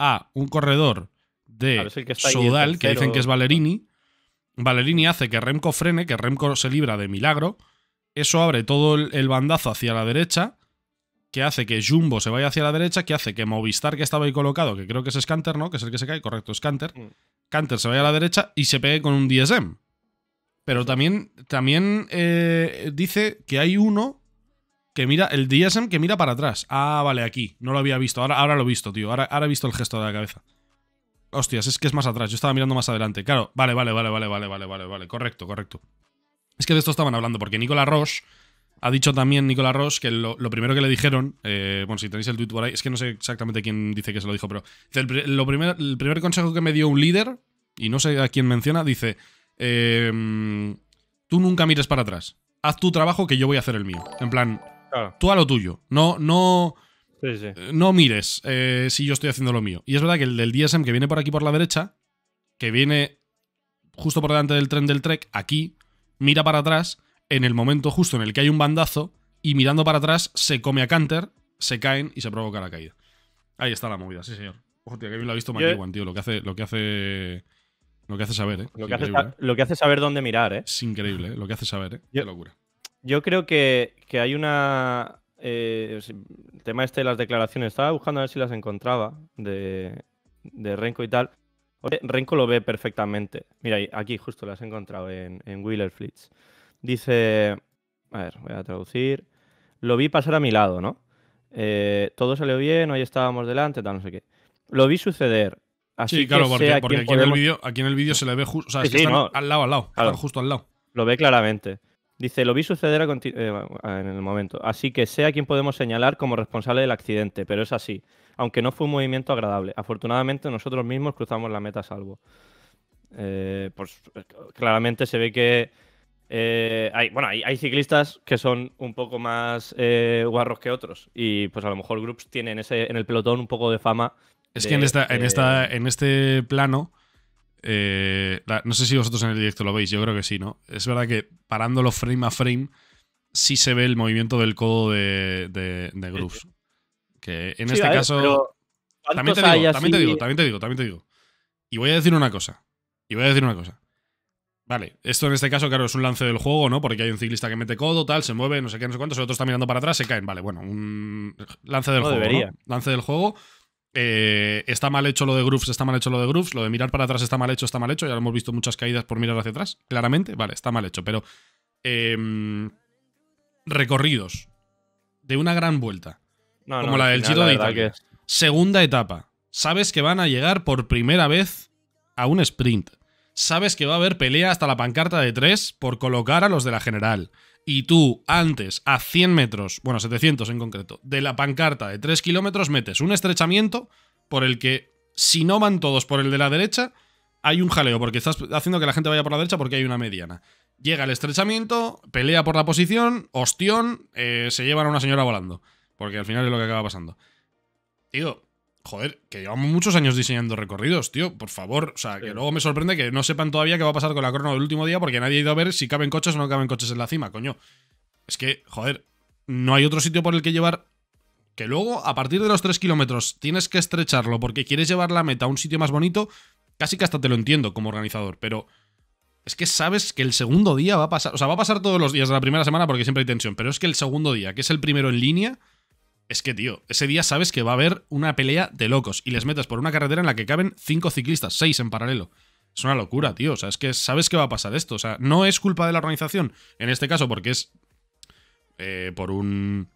a un corredor de que que dicen que es Valerini. Valerini hace que Remco frene, que Remco se libra de milagro eso abre todo el bandazo hacia la derecha, que hace que Jumbo se vaya hacia la derecha, que hace que Movistar, que estaba ahí colocado, que creo que es Scanter, ¿no? Que es el que se cae, correcto, Scanter. Mm. Canter se vaya a la derecha y se pegue con un DSM. Pero también, también eh, dice que hay uno que mira, el DSM que mira para atrás. Ah, vale, aquí. No lo había visto. Ahora, ahora lo he visto, tío. Ahora, ahora he visto el gesto de la cabeza. Hostias, es que es más atrás. Yo estaba mirando más adelante. Claro, vale, vale, vale, vale, vale, vale, vale, vale. Correcto, correcto. Es que de esto estaban hablando, porque Nicolás Roche ha dicho también Nicolás Ross que lo, primero que le dijeron, eh, bueno, si tenéis el tweet por ahí, es que no sé exactamente quién dice que se lo dijo, pero el, lo primer, el primer consejo que me dio un líder, y no sé a quién menciona, dice, em, tú nunca mires para atrás, haz tu trabajo que yo voy a hacer el mío. En plan, tú a lo tuyo, no, no, eh, no mires eh, si yo estoy haciendo lo mío. Y es verdad que el del DSM que viene por aquí por la derecha, que viene justo por delante del tren del Trek, aquí, mira para atrás en el momento justo en el que hay un bandazo y mirando para atrás se come a Canter, se caen y se provoca la caída. Ahí está la movida, sí señor. Hostia, que bien lo ha visto McEwan, tío. Lo que hace, lo que hace. Lo que hace saber, ¿eh? Lo que, hace, eh. saber dónde mirar, ¿eh? Es increíble, eh, Lo que hace saber, ¿eh? Qué locura. Yo creo que, hay una. Eh, el tema este de las declaraciones. Estaba buscando a ver si las encontraba de, de Renko y tal. Oye, Renko lo ve perfectamente. Mira, aquí justo lo has encontrado en, en Wheeler Dice, a ver, voy a traducir. Lo vi pasar a mi lado, ¿no? Eh, todo salió bien, hoy estábamos delante, tal, no sé qué. Lo vi suceder. sí, claro, porque, aquí, en el vídeo, se le ve justo. al lado, al lado. justo al lado. Lo ve claramente. Dice, lo vi suceder eh, en el momento. Así que sé a quién podemos señalar como responsable del accidente, pero es así aunque no fue un movimiento agradable. Afortunadamente nosotros mismos cruzamos la meta a salvo. Eh, pues eh, claramente se ve que eh, hay, bueno, hay, ciclistas que son un poco más guarros que otros y pues a lo mejor Groups tienen ese, en el pelotón un poco de fama. Es que en, esta, en, esta, en este plano, no sé si vosotros en el directo lo veis, yo creo que sí, ¿no? Es verdad que parándolo frame a frame sí se ve el movimiento del codo de, de, de Groups en este caso. También te, digo, también te digo, también te digo, Y voy a decir una cosa. Y voy a decir una cosa. Vale, esto en este caso, claro, es un lance del juego, ¿no? Porque hay un ciclista que mete codo, tal, se mueve, no sé qué, no sé cuántos, el otro está mirando para atrás, se caen. Vale, bueno, un lance del juego. Lance del juego. Eh, está mal hecho lo de Grooves, está mal hecho lo de Grooves, lo de mirar para atrás está mal hecho, está mal hecho, ya lo hemos visto muchas caídas por mirar hacia atrás, claramente, vale, está mal hecho, pero em, recorridos de una gran vuelta como la del Giro de Italia. Segunda etapa. Sabes que van a llegar por primera vez a un sprint. Sabes que va a haber pelea hasta la pancarta de tres por colocar a los de la general. Y tú, antes, a 100 metros, bueno, 700 en concreto, de la pancarta de 3 kilómetros, metes un estrechamiento por el que, si no van todos por el de la derecha, hay un jaleo, porque estás haciendo que la gente vaya por la derecha porque hay una mediana. Llega el estrechamiento, pelea por la posición, ostión, eh, se llevan a una señora volando. Porque al final es lo que acaba pasando. Tío, joder, que llevamos muchos años diseñando recorridos, tío. Por favor, o sea, que luego me sorprende que no sepan todavía qué va a pasar con la corona del último día porque nadie ha ido a ver si caben coches o no caben coches en la cima, coño. Es que, joder, no hay otro sitio por el que llevar. Que luego, a partir de los 3 kilómetros, tienes que estrecharlo porque quieres llevar la meta a un sitio más bonito. Casi que hasta te lo entiendo como organizador, pero es que sabes que el segundo día va a pasar. O sea, va a pasar todos los días de la primera semana porque siempre hay tensión, pero es que el segundo día, que es el primero en línea es que, tío, ese día sabes que va a haber una pelea de locos y les metes por una carretera en la que caben cinco ciclistas, seis en paralelo. Es una locura, tío. O sea, es que sabes que va a pasar esto. O sea, no es culpa de la organización, en este caso, porque es eh, por un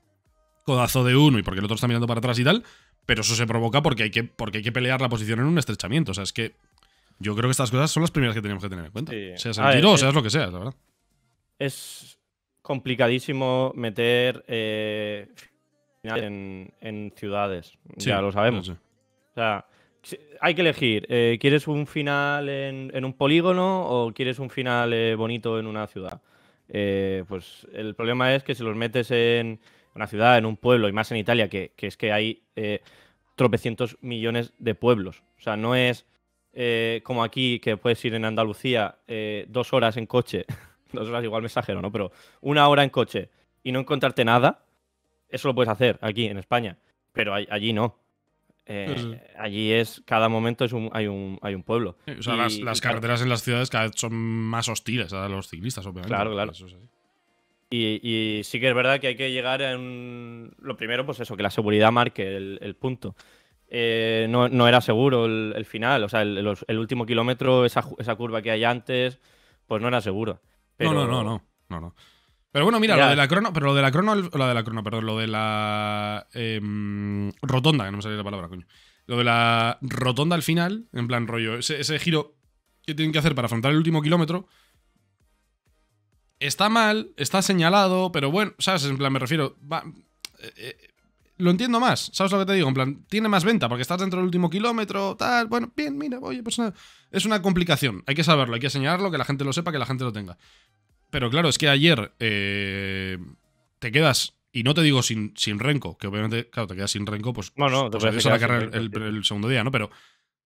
codazo de uno y porque el otro está mirando para atrás y tal, pero eso se provoca porque hay que, porque hay que pelear la posición en un estrechamiento. O sea, es que yo creo que estas cosas son las primeras que tenemos que tener en cuenta. Sea Seas tiro o seas lo que sea, la verdad. Es complicadísimo meter eh, en, ciudades. ya lo sabemos. O sea, hay que elegir. Eh, ¿Quieres un final en, en, un polígono o quieres un final eh, bonito en una ciudad? Eh, pues el problema es que si los metes en una ciudad, en un pueblo, y más en Italia, que, que es que hay tropecientos millones de pueblos. O sea, no es como aquí que puedes ir en Andalucía dos horas en coche. dos horas igual mensajero, ¿no? Pero una hora en coche y no encontrarte nada eso lo puedes hacer aquí en España, pero allí no. Eh, allí es, cada momento es un, hay, un, pueblo. o sea, las, carreteras en las ciudades cada vez son más hostiles a los ciclistas, obviamente. Claro, claro. Y, sí que es verdad que hay que llegar a un... Lo primero, pues eso, que la seguridad marque el, punto. Eh, no, era seguro el, final, o sea, el, último kilómetro, esa, esa, curva que hay antes, pues no era seguro. No, no, no, no, no, no. Pero bueno, mira, lo de la crono, pero lo de la crono, la de la crono, perdón, lo de la em, rotonda, que no me sale la palabra, coño. Lo de la rotonda al final, en plan rollo, ese, giro que tienen que hacer para afrontar el último kilómetro, está mal, está señalado, pero bueno, ¿sabes? En plan, me refiero, eh, eh, lo entiendo más, ¿sabes lo que te digo? En plan, tiene más venta porque estás dentro del último kilómetro, tal, bueno, bien, mira, oye, pues nada. Es una complicación, hay que saberlo, hay que señalarlo, que la gente lo sepa, que la gente lo tenga. Pero claro, es que ayer eh, te quedas, y no te digo sin, sin renco, que obviamente, claro, te quedas sin renco, pues, no, no, pues, pues, a el, segundo día, ¿no? Pero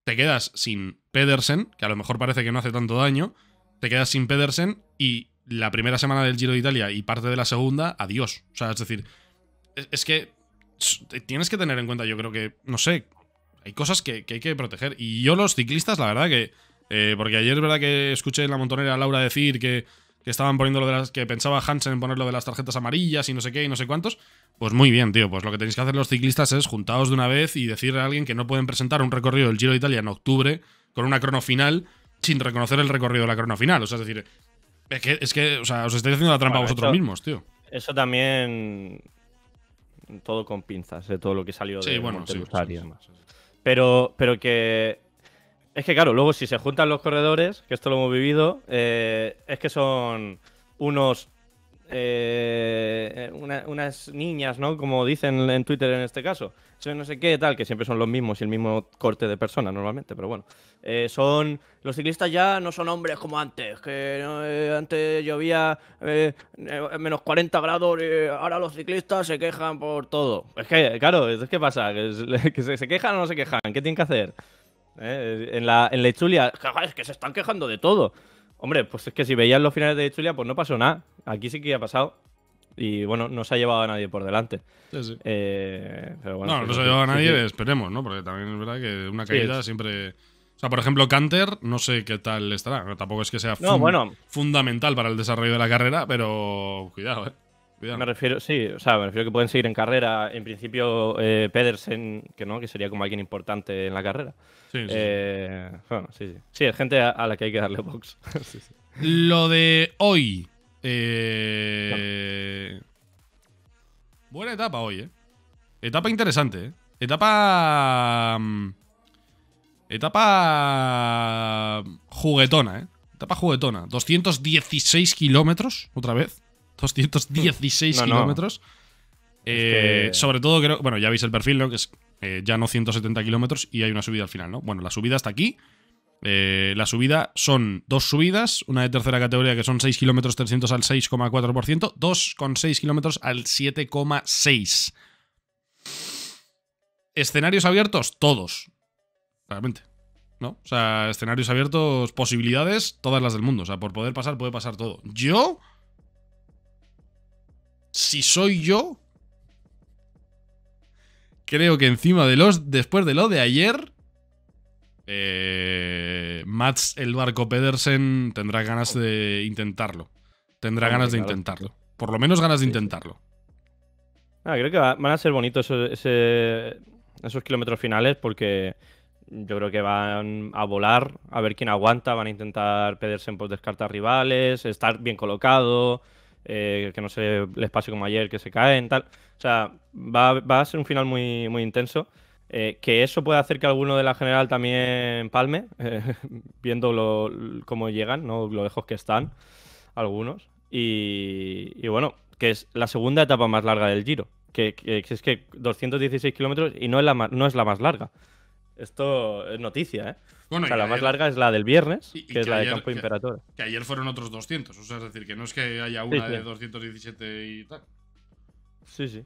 te quedas sin Pedersen, que a lo mejor parece que no hace tanto daño, te quedas sin Pedersen y la primera semana del Giro de Italia y parte de la segunda, adiós. O sea, es decir, es, que tienes que tener en cuenta, yo creo que, no sé, hay cosas que, que hay que proteger. Y yo los ciclistas, la verdad que... Eh, porque ayer es verdad que escuché en la montonera a Laura decir que que estaban poniendo lo de las. que pensaba Hansen en poner lo de las tarjetas amarillas y no sé qué y no sé cuántos. Pues muy bien, tío. Pues lo que tenéis que hacer los ciclistas es juntaos de una vez y decirle a alguien que no pueden presentar un recorrido del Giro de Italia en octubre con una crono final sin reconocer el recorrido de la crono final. O sea, es decir, es que, es o sea, os estáis haciendo la trampa vosotros mismos, tío. Eso también. Todo con pinzas, de eh, todo lo que salió de bueno, sí, Pero, pero que es que claro, luego si se juntan los corredores, que esto lo hemos vivido, eh, es que son unos eh, unas niñas, ¿no? Como dicen en Twitter en este caso. Son no sé qué, tal, que siempre son los mismos y el mismo corte de personas normalmente, pero bueno. Eh, son. Los ciclistas ya no son hombres como antes, que antes llovía menos 40 grados y ahora los ciclistas se quejan por todo. Es que, claro, es que pasa, que se quejan o no se quejan, ¿qué tienen que hacer? ¿eh? En, la, en la es que se están quejando de todo. Hombre, pues es que si veían los finales de Itzulia, pues no pasó nada. Aquí sí que ha pasado. Y bueno, no se ha llevado a nadie por delante. Sí, sí. Eh, no, no se ha llevado a nadie, esperemos, ¿no? Porque también es verdad que una caída siempre. O sea, por ejemplo, Canter, no sé qué tal estará. Tampoco es que sea fundamental para el desarrollo de la carrera, pero cuidado, ¿eh? Me refiero, sí, que pueden seguir en carrera. En principio, eh, Pedersen, que no, que sería como alguien importante en la carrera. Sí, sí. es eh, gente a, la que hay que darle box. Lo de hoy. Eh, buena etapa hoy, ¿eh? Etapa interesante, Etapa. Mm, etapa. Juguetona, ¿eh? Etapa juguetona. 216 kilómetros, otra vez. 216 kilómetros. Eh, sobre todo creo, bueno, ya veis el perfil, ¿no? Que es eh, ya no 170 kilómetros y hay una subida al final, ¿no? Bueno, la subida está aquí. Eh, la subida son dos subidas, una de tercera categoría que son 6 kilómetros 300 al 6,4%, con 6 kilómetros al 7,6%. Escenarios abiertos, todos. Realmente. ¿No? O sea, escenarios abiertos, posibilidades, todas las del mundo. O sea, por poder pasar, puede pasar todo. Yo si soy yo, creo que encima de los, después de lo de ayer, eh, Mats el barco Pedersen tendrá ganas de intentarlo. Tendrá ah, ganas de intentarlo. Por lo menos ganas de intentarlo. Ah, creo que van a ser bonitos esos, esos kilómetros finales porque yo creo que van a volar, a ver quién aguanta, van a intentar Pedersen por descartar rivales, estar bien colocado. Eh, que no se les pase como ayer, que se caen, tal. O sea, va, va a ser un final muy, muy intenso. Eh, que eso puede hacer que alguno de la general también palme, viéndolo viendo cómo llegan, ¿no? lo lejos que están algunos. Y, bueno, que es la segunda etapa más larga del Giro, que, es que 216 kilómetros y no es, la, no es la más larga. Esto es noticia, ¿eh? la más larga es la del viernes, que, es la de Campo que, Que ayer fueron otros 200, o sea, es decir, que no es que haya una de 217 y tal. Sí, sí.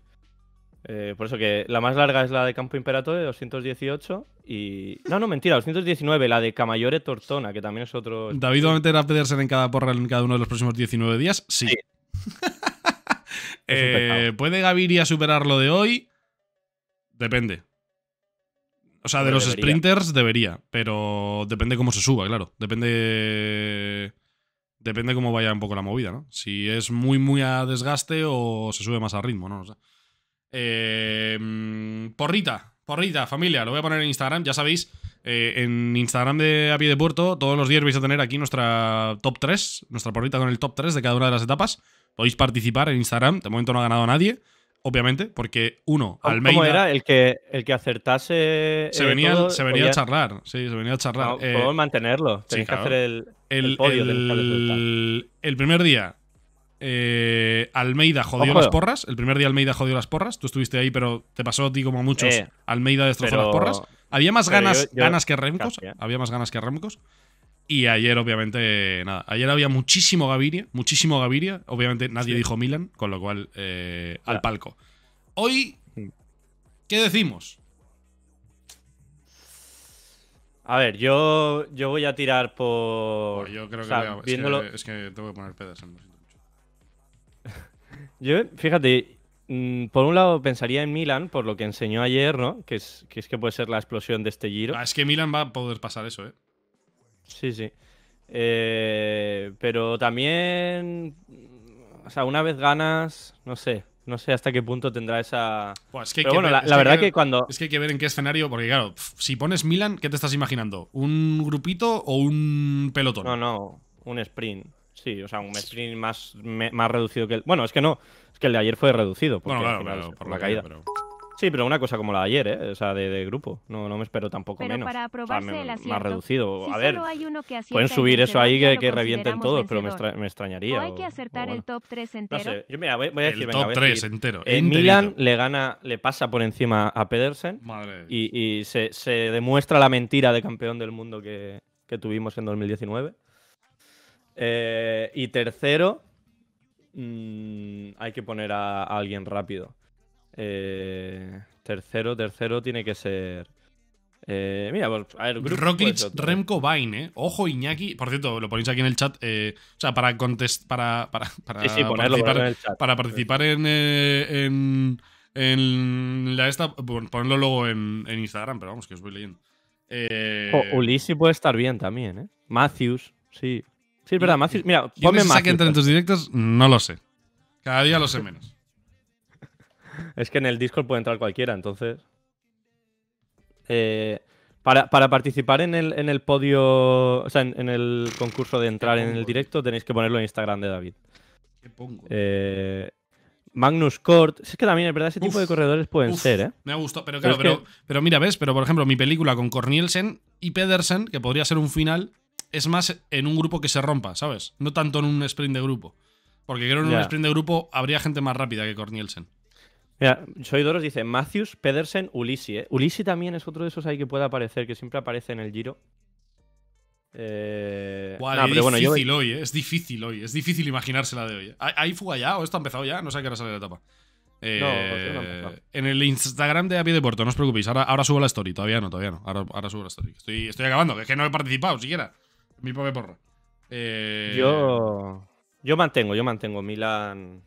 Eh, por eso que la más larga es la de Campo de 218. Y. No, no, mentira, 219, la de Camayore Tortona, que también es otro. ¿David va a meter a Pedersen en cada porra en cada uno de los próximos 19 días? Sí. Eh, ¿Puede Gaviria superar lo de hoy? Depende. O sea, de los sprinters debería, pero depende cómo se suba, claro. Depende. Depende cómo vaya un poco la movida, ¿no? Si es muy, muy a desgaste o se sube más a ritmo, ¿no? Em, porrita, porrita, familia, lo voy a poner en Instagram, ya sabéis. Eh, en Instagram de A de Puerto, todos los días vais a tener aquí nuestra top 3, nuestra porrita con el top 3 de cada una de las etapas. Podéis participar en Instagram, de momento no ha ganado nadie obviamente, porque uno, Almeida. ¿Cómo era? El que, el que acertase. Eh, se venía, se venía a charlar, sí, se venía a charlar. Eh, podemos mantenerlo, tenéis que hacer el, el, el El, primer día, eh, Almeida jodió las porras. El primer día, Almeida jodió las porras. Tú estuviste ahí, pero te pasó a ti como a muchos. Almeida destrozó las porras. Había más ganas, ganas que Remcos. Había más ganas que Remcos. Y ayer, obviamente, nada. Ayer había muchísimo Gaviria, muchísimo Gaviria. Obviamente nadie dijo Milan, con lo cual eh, al palco. Hoy, mm. ¿qué decimos? A ver, yo, yo voy a tirar por. Pues yo creo que, es que, tengo que poner pedas en Yo, fíjate, mm, por un lado pensaría en Milan, por lo que enseñó ayer, ¿no? Que es, que puede ser la explosión de este giro. Ah, es que Milan va a poder pasar eso, ¿eh? Sí, sí. Eh, pero también, o sea, una vez ganas, no sé, no sé hasta qué punto tendrá esa. es que bueno, la, verdad que, cuando. Es que hay que ver en qué escenario, porque claro, si pones Milan, ¿qué te estás imaginando? ¿Un grupito o un pelotón? No, no, un sprint. Sí, o sea, un sprint más, más reducido que el. Bueno, es que no, es que el de ayer fue reducido. por la caída. Sí, pero una cosa como la de ayer, ¿eh? O sea, de, grupo. No, me espero tampoco pero menos. Para probarse el más reducido. Si a ver, hay uno que pueden subir eso ahí que, revienten todos, pero me, extrañaría. O hay que acertar el top 3 entero. voy, a decir, el top entero. En eh, Milan le gana, le pasa por encima a Pedersen. Madre. Y, y se, demuestra la mentira de campeón del mundo que, tuvimos en 2019. Eh, y tercero, mm, hay que poner a alguien rápido. Eh, tercero, tercero tiene que ser. Eh, mira, pues, a Remco, Vine, ¿eh? Ojo, Iñaki. Por cierto, lo ponéis aquí en el chat. Eh, o sea, para contestar. Para, para, para, participar, en eh, en, en, la esta. luego en, Instagram, pero vamos, que os voy leyendo. Ulisi puede estar bien también, ¿eh? Matthews, sí. Sí, es verdad, Matthews. Mira, ponme Matthews. que entre en tus directos? No lo sé. Cada día lo sé menos. Es que en el Discord puede entrar cualquiera, entonces. Eh, para, participar en el, en el podio, o sea, en, el concurso de entrar en el eh. directo, tenéis que ponerlo en Instagram de David. ¿Qué pongo? Eh, Magnus Kort Es que también, es verdad, ese tipo de corredores pueden ser, ¿eh? Me ha gustado. Pero pero, mira, ¿ves? Pero por ejemplo, mi película con Cornielsen y Pedersen, que podría ser un final, es más en un grupo que se rompa, ¿sabes? No tanto en un sprint de grupo. Porque creo que en un sprint de grupo habría gente más rápida que Cornielsen. Mira, Soy Doros dice Matthews, Pedersen, Ulisi. ¿eh? Ulisi también es otro de esos ahí que puede aparecer, que siempre aparece en el giro. es eh, difícil hoy, es difícil hoy, es difícil de hoy. Eh. ¿Hay fuga ya o esto ha empezado ya? No sé a qué hora sale la etapa. Eh, en el Instagram de Api de no os preocupéis. Ahora, subo la story, todavía no, todavía no. Ahora, subo la story. Estoy, acabando, es que no he participado siquiera. Mi pobre porro. Yo. Yo mantengo, yo mantengo Milan.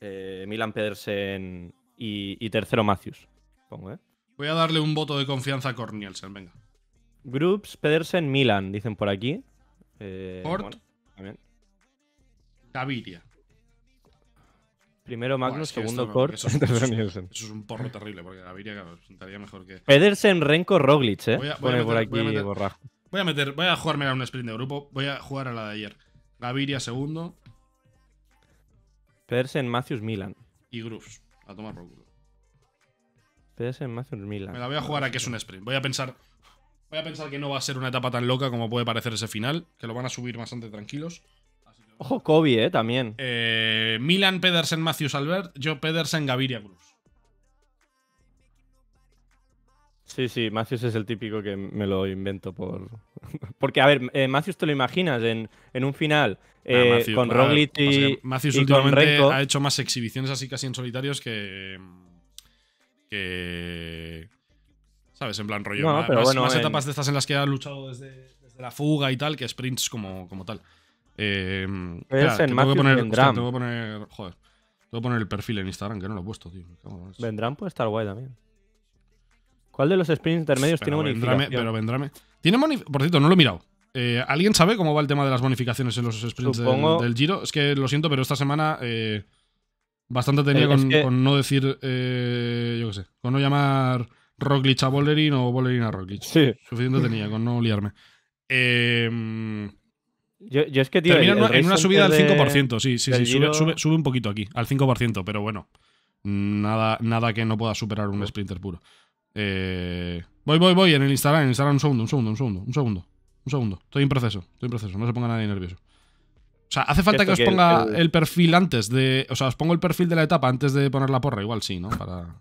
Eh, Milan Pedersen y, tercero Matthews. Pongo, ¿eh? Voy a darle un voto de confianza a Cornielsen, venga. Groups, Pedersen, Milan, dicen por aquí. Eh, Port. Gaviria. Primero Magnus, segundo Cort, eso, es un porro terrible, porque Gaviria, claro, mejor que. Pedersen, Renko, Roglic, eh. Voy por aquí voy voy a meter, voy a jugarme a un sprint de grupo. Voy a jugar a la de ayer. Gaviria, segundo. Pedersen, Matthews, Milan. Y Grooves. A tomar por culo. Pedersen, Matthews, Milan. Me la voy a jugar a que es un sprint. Voy a pensar. Voy a pensar que no va a ser una etapa tan loca como puede parecer ese final, que lo van a subir bastante tranquilos. Ojo, Kobe, eh, también. Eh, Milan, Pedersen, Matthews, Albert, yo Pedersen, Gaviria, grooves Sí, sí, Macius es el típico que me lo invento por. Porque, a ver, eh, Matthews te lo imaginas en, en un final ah, eh, con Roglic y. Macius últimamente ha hecho más exhibiciones así casi en solitarios que. Mm, que. ¿Sabes? En plan rollo. pero más, bueno, más etapas de estas en las que ha luchado desde, desde la fuga y tal que sprints como, como tal. Eh, mm, es tengo, que poner, tengo que poner. poner el perfil en Instagram, que no lo he puesto, tío. Vendrán puede estar guay también. ¿Cuál de los sprints intermedios tiene vendráme, pero vendráme. ¿Tiene Por cierto, no lo he mirado. Eh, ¿Alguien sabe cómo va el tema de las bonificaciones en los sprints del, Giro? Es que lo siento, pero esta semana eh, bastante tenía eh, con, no decir, yo qué sé, con no llamar Roglic a Bolerín o Bollerin a Roglic. Sí. Suficiente tenía con no liarme. yo, es que, tiene en una subida del 5%, sí, sí, sí. Sube, un poquito aquí, al 5%, pero bueno. Nada, nada que no pueda superar un sprinter puro. Eh, voy, voy, voy. En el Instagram, en Instagram, un segundo, un segundo, un segundo, un segundo. Un segundo. Estoy en proceso, estoy en proceso. No se ponga nadie nervioso. O sea, hace falta que os ponga el, perfil antes de. O sea, os pongo el perfil de la etapa antes de poner la porra, igual sí, ¿no? Para.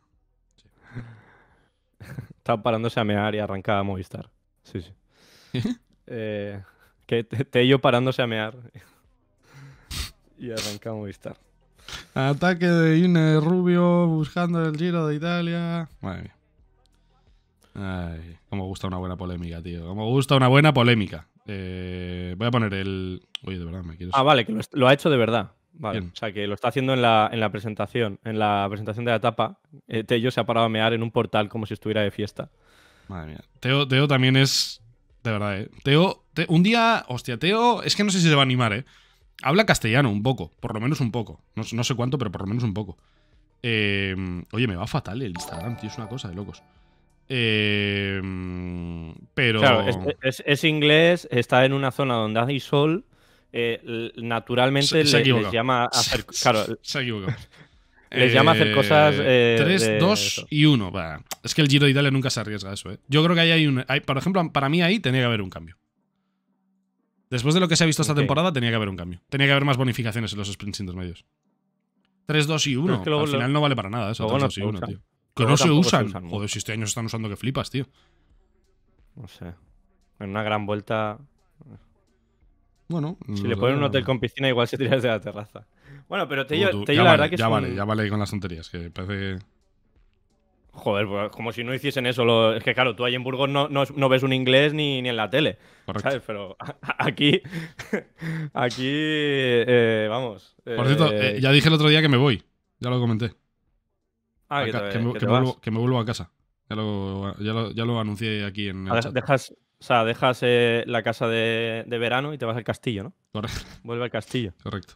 está parándose a mear y arrancaba Movistar. Sí, sí. Eh, que te yo parándose a mear. y arranca Movistar. Ataque de Ine Rubio buscando el giro de Italia. Madre mía. Ay, como gusta una buena polémica, tío. Como gusta una buena polémica. Eh, voy a poner el. Oye, de verdad, me quieres. Ah, vale, que lo, ha hecho de verdad. Vale. O sea, que lo está haciendo en la, en la, presentación. En la presentación de la etapa, eh, Teo se ha parado a mear en un portal como si estuviera de fiesta. Madre mía. Teo, también es. De verdad, eh. Teo, un día. Hostia, Teo. Es que no sé si se va a animar, eh. Habla castellano un poco. Por lo menos un poco. No, sé cuánto, pero por lo menos un poco. Eh, oye, me va fatal el Instagram, tío. Es una cosa de locos. Em, pero. es, inglés, está en una zona donde hay sol. Eh, naturalmente les llama a hacer. Claro, les llama a hacer cosas. 3, eh, 2 eh, y 1. es que el Giro de Italia nunca se arriesga a eso. Yo creo que ahí hay un. por ejemplo, para mí ahí tenía que haber un cambio. Después de lo que se ha visto esta temporada, tenía que haber un cambio. Tenía que haber más bonificaciones en los sprints intermedios. 3, 2 y 1. Al final no vale para nada eso. 3, 2 y 1, que no se usan. Joder, si este año se están usando que flipas, tío. No sé. En una gran vuelta. Bueno. Si le ponen un hotel con piscina, igual se tiras de la terraza. Bueno, pero te, yo, la verdad que Ya vale, ya vale con las tonterías, que parece. Joder, pues, como si no hiciesen eso. Es que claro, tú ahí en Burgos no, ves un inglés ni, ni en la tele. Correcto. ¿Sabes? Pero aquí. aquí. Eh, vamos. Por cierto, eh, eh, ya dije el otro día que me voy. Ya lo comenté que, me, vuelvo, a casa. Ya lo, ya anuncié aquí en el Dejas, o sea, dejas eh, la casa de, verano y te vas al castillo, ¿no? Correcto. Vuelve al castillo. Correcto.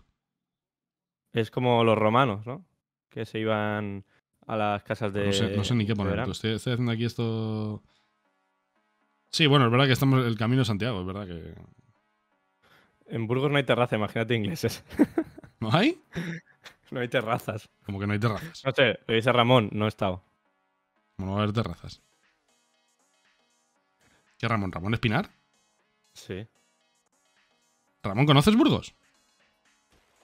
Es como los romanos, ¿no? Que se iban a las casas de. No sé, ni qué poner. Estoy, estoy, haciendo aquí esto. Sí, bueno, es verdad que estamos en el camino de Santiago, es verdad que. En Burgos no hay terraza, imagínate ingleses. ¿No hay? No hay terrazas. Como que no hay terrazas. No sé, le dice Ramón, no he estado. no va a haber terrazas. ¿Qué Ramón? ¿Ramón Espinar? Sí. Ramón, ¿conoces Burgos?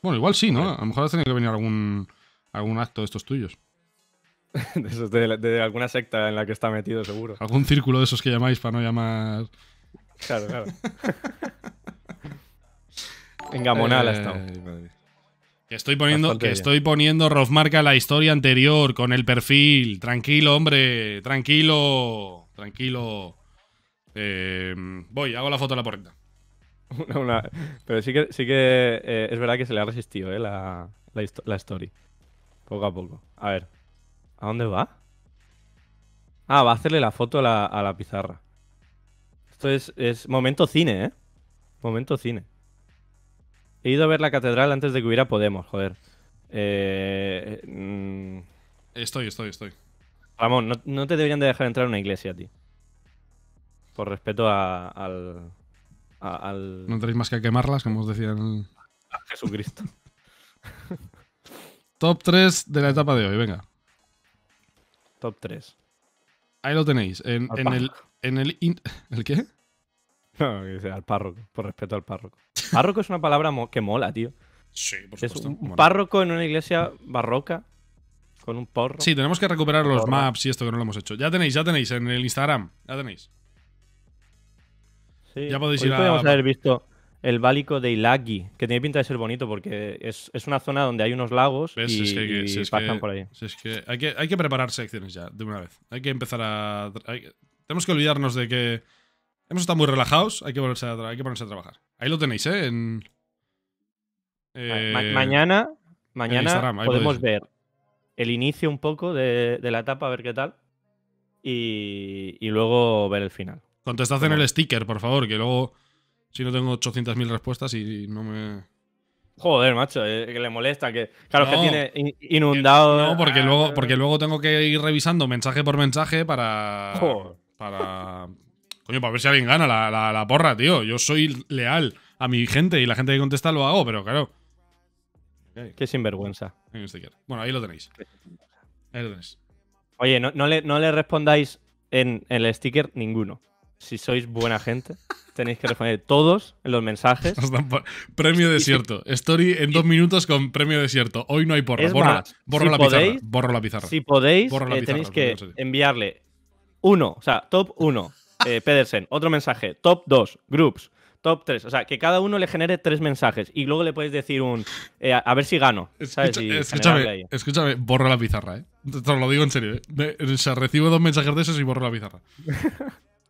Bueno, igual sí, ¿no? A lo mejor has tenido que venir algún, algún acto de estos tuyos. de, alguna secta en la que está metido, seguro. Algún círculo de esos que llamáis para no llamar. Claro, claro. en Gamonal ha eh, estado. Que estoy poniendo, que estoy poniendo Rofmarca la historia anterior con el perfil. Tranquilo, hombre. Tranquilo. Tranquilo. Eh, voy, hago la foto a la puerta. pero sí que, sí que eh, es verdad que se le ha resistido eh, la, la, story. Poco a poco. A ver. ¿A dónde va? Ah, va a hacerle la foto a la, pizarra. Esto es, es momento cine, ¿eh? Momento cine. He ido a ver la catedral antes de que hubiera Podemos, joder. Eh, mm. Estoy, estoy, estoy. Ramón, no, te deberían de dejar entrar a una iglesia a ti. Por respeto al, No tenéis más que quemarlas, como os decía el... Jesucristo. Top 3 de la etapa de hoy, venga. Top 3. Ahí lo tenéis. En, el... En el, ¿El qué? No, que sea al párroco, por respeto al párroco. Párroco es una palabra que mola, tío. Sí, por supuesto. Es un párroco en una iglesia barroca con un porro. Sí, tenemos que recuperar los maps y esto que no lo hemos hecho. Ya tenéis, ya tenéis en el Instagram, ya tenéis. Ya podéis ir a... podríamos haber visto el Bálico de Ilagi, que tiene pinta de ser bonito porque es, una zona donde hay unos lagos y, que, pasan por ahí. hay, que hay que preparar secciones ya, de una vez. Hay que empezar a... tenemos que olvidarnos de que Hemos estado muy relajados, hay que, ponerse a trabajar. Ahí lo tenéis, ¿eh? eh mañana mañana podemos ver el inicio un poco de, la etapa, a ver qué tal. Y, luego ver el final. Contestad en el sticker, por favor, que luego si no tengo 800.000 respuestas y, no me... Joder, macho, eh, que le molesta, que claro que tiene inundado. no, porque ah. luego, porque luego tengo que ir revisando mensaje por mensaje para. Para. Coño, para ver si alguien gana la, porra, tío. Yo soy leal a mi gente y la gente que contesta lo hago, pero claro. Eh, qué sinvergüenza. Bueno, ahí lo tenéis. Oye, no, no, le, no le respondáis en, el sticker ninguno. Si sois buena gente, tenéis que responder todos en los mensajes. premio desierto. Story en dos minutos con premio desierto. Hoy no hay porra. Borro, la pizarra. Borro la pizarra. Si podéis, eh, tenéis que enviarle uno, o sea, top uno eh, Pedersen, otro mensaje. Top 2, groups. Top 3. O sea, que cada uno le genere tres mensajes y luego le puedes decir un. Eh, a, ver si gano. ¿sabes? escúchame, borro la pizarra, ¿eh? Te lo digo en serio, ¿eh? O recibo dos mensajes de esos y borro la pizarra.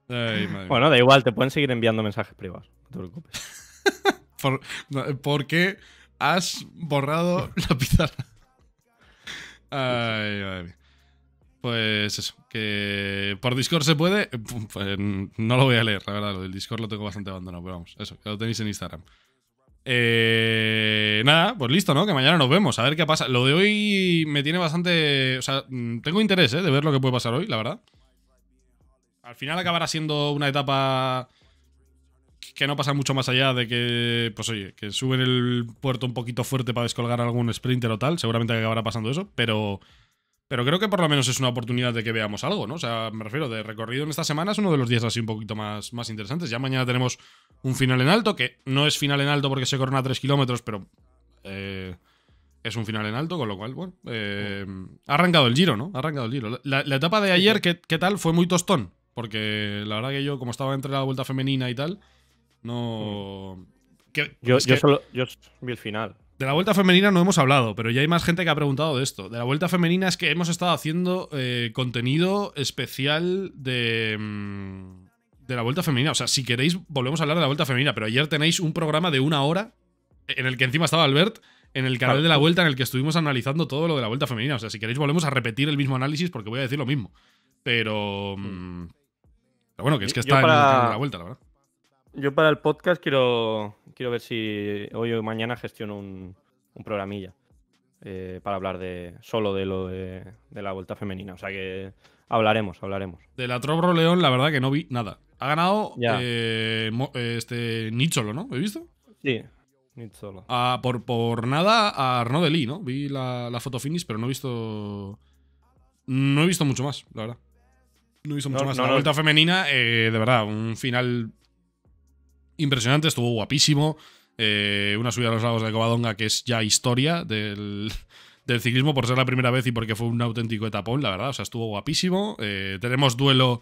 bueno, da igual, te pueden seguir enviando mensajes privados. No te preocupes. ¿Por, has borrado la pizarra? Ay, madre mía. Pues eso, que por Discord se puede. Eh, pues, mm, no lo voy a leer, la verdad, lo del Discord lo tengo bastante abandonado, pero vamos, eso, que lo tenéis en Instagram. Eh, nada, pues listo, ¿no? Que mañana nos vemos, a ver qué pasa. Lo de hoy me tiene bastante. O sea, mm, tengo interés, ¿eh? De ver lo que puede pasar hoy, la verdad. Al final acabará siendo una etapa que no pasa mucho más allá de que, pues oye, que suben el puerto un poquito fuerte para descolgar algún sprinter o tal. Seguramente acabará pasando eso, pero pero creo que por lo menos es una oportunidad de que veamos algo, ¿no? O sea, me refiero, de recorrido en esta semana es uno de los días así un poquito más, más interesantes. Ya mañana tenemos un final en alto, que no es final en alto porque se corona tres 3 kilómetros, pero eh, es un final en alto, con lo cual, bueno. Eh, ha arrancado el giro, ¿no? Ha arrancado el giro. La, etapa de ayer, ¿qué, tal? Fue muy tostón, porque la verdad que yo, como estaba entre la vuelta femenina y tal, no... Mm. yo, solo yo vi el final. De la vuelta femenina no hemos hablado, pero ya hay más gente que ha preguntado de esto. De la vuelta femenina es que hemos estado haciendo eh, contenido especial de, mm, de la vuelta femenina. O sea, si queréis, volvemos a hablar de la vuelta femenina, pero ayer tenéis un programa de una hora en el que encima estaba Albert, en el canal de la vuelta en el que estuvimos analizando todo lo de la vuelta femenina. O sea, si queréis, volvemos a repetir el mismo análisis porque voy a decir lo mismo. Pero. Mm, mm. bueno, que es que está para, en la vuelta, la verdad. Yo para el podcast quiero quiero ver si hoy o mañana gestiono un, programilla eh, para hablar de solo de lo de, la vuelta femenina. O sea que hablaremos, hablaremos. De la Trobro León, la verdad que no vi nada. Ha ganado eh, este Nicholo, ¿no? ¿He visto? Sí, Nicholo. Ah, por, por nada a Arnaud ¿no? Vi la, foto finish, pero no he visto. No he visto mucho más, la verdad. No he visto mucho más. la vuelta femenina, eh, de verdad, un final impresionante, estuvo guapísimo. Eh, una subida a los lagos de Covadonga que es ya historia del, ciclismo por ser la primera vez y porque fue un auténtico etapón, la verdad. O sea, estuvo guapísimo. Eh, tenemos duelo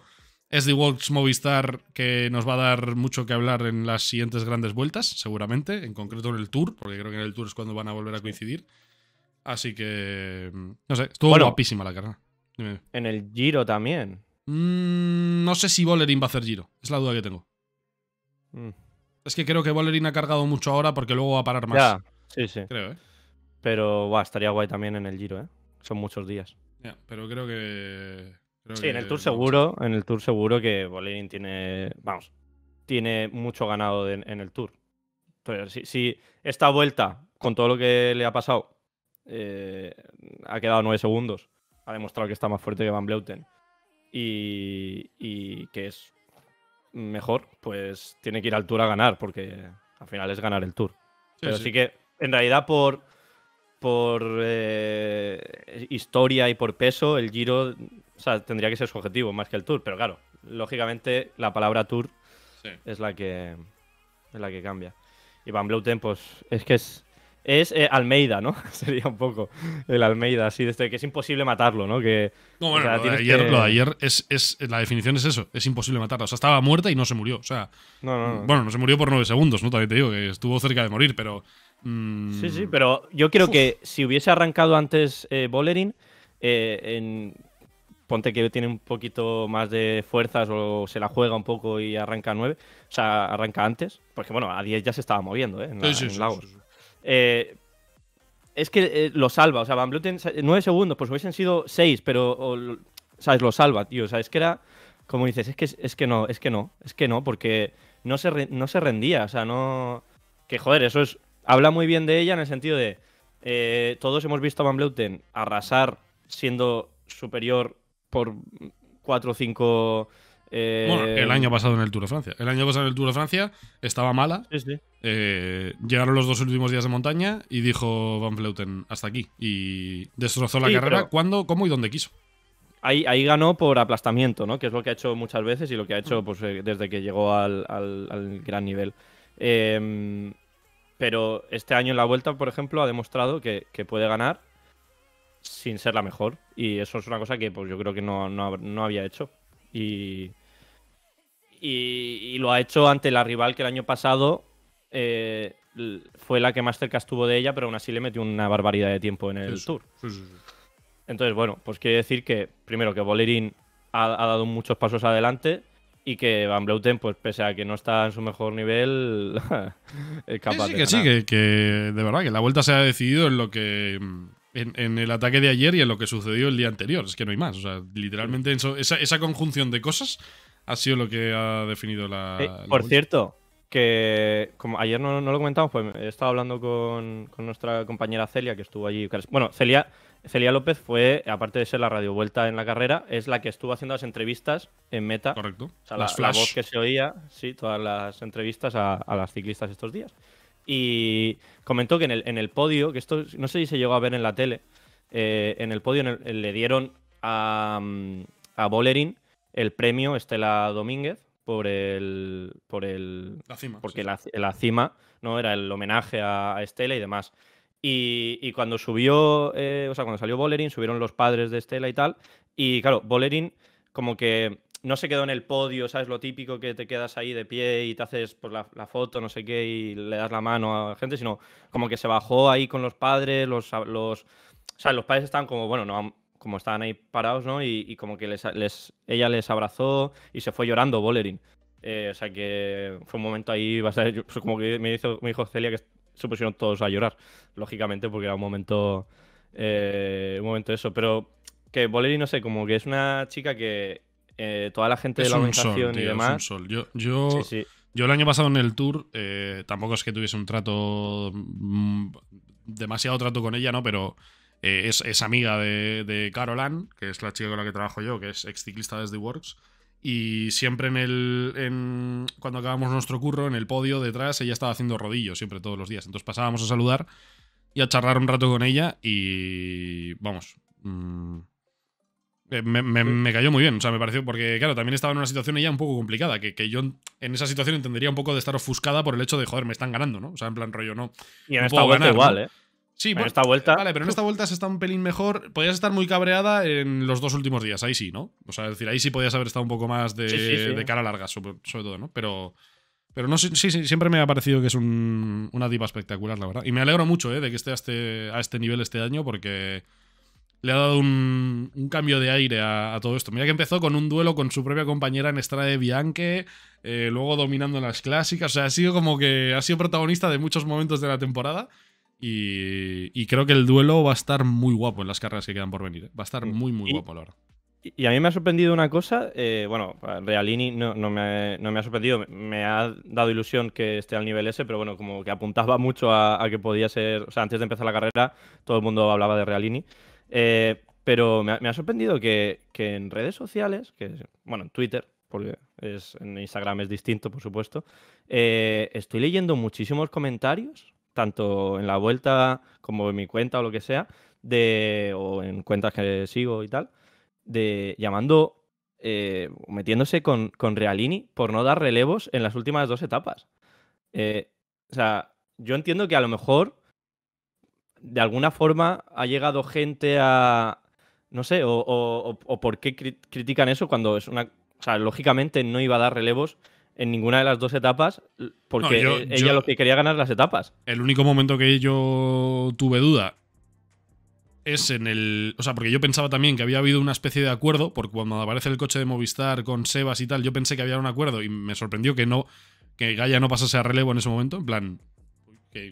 SD Works Movistar que nos va a dar mucho que hablar en las siguientes grandes vueltas, seguramente. En concreto en el Tour, porque creo que en el Tour es cuando van a volver a coincidir. Así que, mm, no sé, estuvo guapísima la carrera. En el Giro también. Mm, no sé si Bolerín va a hacer Giro, es la duda que tengo. Mm. Es que creo que Valerín ha cargado mucho ahora porque luego va a parar más. sí, sí. Creo, ¿eh? Pero va, estaría guay también en el giro, ¿eh? Son muchos días. Ya, pero creo que. sí, en el Tour seguro, en el Tour seguro que Valerín tiene. Vamos, tiene mucho ganado en el Tour. Entonces, si, esta vuelta, con todo lo que le ha pasado, eh, ha quedado nueve segundos, ha demostrado que está más fuerte que Van Bleuten. Y, y, que es mejor, pues tiene que ir al Tour a ganar, porque al final es ganar el Tour. Pero sí. que, en realidad, por, por eh, historia y por peso, el Giro tendría que ser su objetivo más que el Tour. Pero claro, lógicamente la palabra Tour es, la que, es la que cambia. Y Van Bleuten, pues es que es, es eh, Almeida, ¿no? Sería un poco el Almeida, así, desde este, que es imposible matarlo, ¿no? Que, ayer, es, es, la definición es eso, es imposible matarlo. O sea, estaba muerta y no se murió. O sea, bueno, no se murió por nueve segundos, ¿no? te digo que estuvo cerca de morir, pero... Mm, sí, sí, pero yo creo que si hubiese arrancado antes eh, Bolerín, eh, ponte que tiene un poquito más de fuerzas o se la juega un poco y arranca nueve, o sea, arranca antes, porque bueno, a 10 ya se estaba moviendo, ¿eh? En, Lagos. Eh, es que eh, lo salva, o sea, Van Bluten, 9 segundos, pues hubiesen sido 6, pero, o, ¿sabes? Lo salva, tío, o sea, es que era, como dices, es que, es que no, es que no, es que no, porque no se, no se rendía, o sea, no... Que joder, eso es... Habla muy bien de ella en el sentido de... Eh, todos hemos visto a Van Bleuten arrasar siendo superior por 4 o 5 eh, bueno, el año pasado en el Tour de Francia. El año pasado en el Tour de Francia estaba mala. Eh, llegaron los dos últimos días de montaña y dijo Van Fleuten hasta aquí. Y destrozó la carrera ¿Cuándo, cómo y dónde quiso. Ahí, ahí, ganó por aplastamiento, ¿no? Que es lo que ha hecho muchas veces y lo que ha hecho mm. pues, eh, desde que llegó al, gran nivel. Em, pero este año en la vuelta, por ejemplo, ha demostrado que, puede ganar sin ser la mejor. Y eso es una cosa que pues, yo creo que no había hecho y, y, lo ha hecho ante la rival que el año pasado eh, fue la que más cerca estuvo de ella, pero aún así le metió una barbaridad de tiempo en el Tour. Entonces, bueno, pues quiere decir que, primero, que Bolerín ha, dado muchos pasos adelante y que Van Bleuten, pues pese a que no está en su mejor nivel, es capaz sí, que sí, que, de verdad que la vuelta se ha decidido en lo que mm, en, el ataque de ayer y en lo que sucedió el día anterior. Es que no hay más. O sea, literalmente esa, esa, conjunción de cosas ha sido lo que ha definido la. por cierto, que como ayer no, no, lo comentamos, pues he estado hablando con, con, nuestra compañera Celia, que estuvo allí. Bueno, Celia, Celia López fue, aparte de ser la radio vuelta en la carrera, es la que estuvo haciendo las entrevistas en Meta. Correcto. O sea, las la, voz que se oía, sí, todas las entrevistas a, a las ciclistas estos días. Y comentó que en el, podio, que esto no sé si se llegó a ver en la tele, eh, en el podio eh, le dieron a, mm, a Bolerín el premio Estela Domínguez por el. por el. La cima, porque la, cima, ¿no? Era el homenaje a, Estela y demás. Y, cuando subió, eh, o sea, cuando salió Bolerín, subieron los padres de Estela y tal. Y claro, Bolerín como que no se quedó en el podio, ¿sabes? Lo típico que te quedas ahí de pie y te haces pues, la, foto, no sé qué, y le das la mano a la gente, sino como que se bajó ahí con los padres, los, los, o sea, los padres estaban como, bueno, no, como estaban ahí parados, ¿no? Y, como que les, les, ella les abrazó y se fue llorando Bolerín. Eh, o sea que fue un momento ahí, bastante, pues, como que me, hizo, mi dijo Celia que se pusieron todos a llorar, lógicamente, porque era un momento, eh, un momento eso, pero que Bolerín, no sé, como que es una chica que eh, toda la gente de la organización y demás. Yo, yo, yo el año pasado en el tour eh, tampoco es que tuviese un trato. Mm, demasiado trato con ella, ¿no? Pero eh, es, amiga de, Carol Carolan, que es la chica con la que trabajo yo, que es ex ciclista desde Works. Y siempre en el. cuando acabamos nuestro curro, en el podio detrás, ella estaba haciendo rodillos siempre todos los días. Entonces pasábamos a saludar y a charlar un rato con ella y. Vamos. Mmm, eh, me, cayó muy bien, o sea, me pareció, porque claro, también estaba en una situación ella un poco complicada, que, que, yo en esa situación entendería un poco de estar ofuscada por el hecho de, joder, me están ganando, ¿no? O sea, en plan rollo, no. Y en esta vuelta igual, ¿eh? Sí, en esta vuelta. Vale, pero en esta vuelta se está un pelín mejor. Podías estar muy cabreada en los dos últimos días, ahí sí, ¿no? O sea, es decir, ahí sí podías haber estado un poco más de, cara larga, sobre, todo, ¿no? Pero, pero no sí, sí, siempre me ha parecido que es una diva espectacular, la verdad. Y me alegro mucho, ¿eh? De que esté este, a este nivel este año, porque le ha dado un, cambio de aire a, todo esto. Mira que empezó con un duelo con su propia compañera en de Bianque, eh, luego dominando las clásicas. O sea, ha sido como que ha sido protagonista de muchos momentos de la temporada. Y, creo que el duelo va a estar muy guapo en las carreras que quedan por venir. ¿eh? Va a estar mm. muy, muy guapo, la Y a mí me ha sorprendido una cosa, eh, bueno, Realini no, no, me, ha sorprendido, me ha dado ilusión que esté al nivel ese, pero bueno, como que apuntaba mucho a, que podía ser, o sea, antes de empezar la carrera todo el mundo hablaba de Realini eh, pero me ha, sorprendido que, en redes sociales, que bueno, en Twitter, porque es, en Instagram es distinto, por supuesto, eh, estoy leyendo muchísimos comentarios, tanto en la vuelta como en mi cuenta o lo que sea, de, o en cuentas que sigo y tal, de llamando, eh, metiéndose con, con, Realini por no dar relevos en las últimas dos etapas. o sea, yo entiendo que a lo mejor de alguna forma ha llegado gente a. No sé, o, por qué critican eso cuando es una. O sea, lógicamente no iba a dar relevos en ninguna de las dos etapas, porque ella lo que quería ganar las etapas. El único momento que yo tuve duda es en el. O sea, porque yo pensaba también que había habido una especie de acuerdo, porque cuando aparece el coche de Movistar con Sebas y tal, yo pensé que había un acuerdo y me sorprendió que no. Que Gaia no pasase a relevo en ese momento. En plan,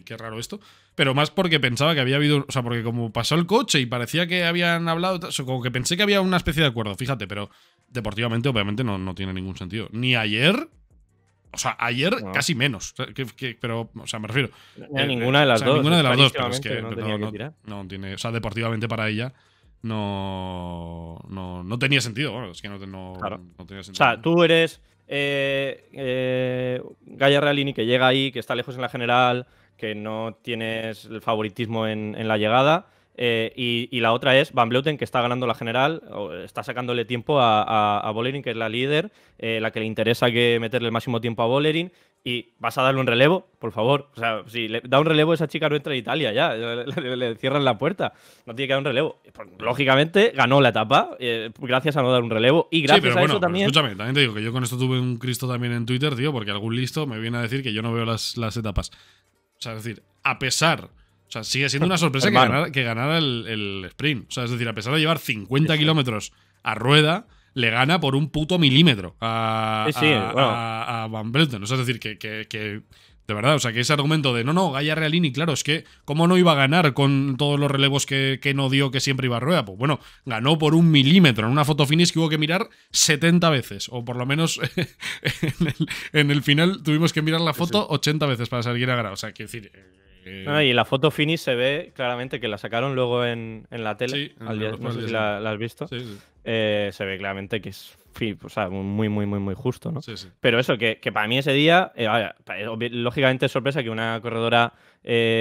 Qué, raro esto. Pero más porque pensaba que había habido. O sea, porque como pasó el coche y parecía que habían hablado. O sea, como que pensé que había una especie de acuerdo, fíjate, pero deportivamente, obviamente, no, tiene ningún sentido. Ni ayer. O sea, ayer casi menos. pero, o sea, me refiero. No, eh, ninguna de eh, las dos. Ninguna de las dos, pero es que, no, tiene. O sea, deportivamente para ella. No, no, tenía sentido. es que no, claro. tenía sentido. O sea, tú eres eh, eh, Gaia Realini que llega ahí, que está lejos en la general, que no tienes el favoritismo en la llegada. Eh, y, la otra es Van Bleuten, que está ganando la general, está sacándole tiempo a, a, que es la líder, eh, la que le interesa que meterle el máximo tiempo a Bollering. Y vas a darle un relevo, por favor. O sea, si le da un relevo, esa chica no entra a Italia ya. Le, cierran la puerta. No tiene que dar un relevo. Pues, lógicamente, ganó la etapa eh, gracias a no dar un relevo. Y gracias a eso también. Pero escúchame, también te digo que yo con esto tuve un Cristo también en Twitter, tío, porque algún listo me viene a decir que yo no veo las, las etapas. O sea, es decir, a pesar o sea, sigue siendo una sorpresa que ganara, el, el, sprint. O sea, es decir, a pesar de llevar 50 kilómetros a rueda, le gana por un puto milímetro a, Van Brelten. O sea, es decir, que, que, de verdad, o sea, que ese argumento de no, no, Gaia Realini, claro, es que ¿cómo no iba a ganar con todos los relevos que, que no dio que siempre iba a rueda? Pues bueno, ganó por un milímetro en una foto finish que hubo que mirar 70 veces, o por lo menos en, el, final tuvimos que mirar la foto 80 veces para salir a ganar. O sea, que decir, eh, eh, ah, y la foto finish se ve claramente que la sacaron luego en, la tele. Sí, al no sé si la, has visto. Eh, se ve claramente que es muy, muy, muy, muy justo, ¿no? Pero eso, que, para mí ese día, eh, lógicamente es sorpresa que una corredora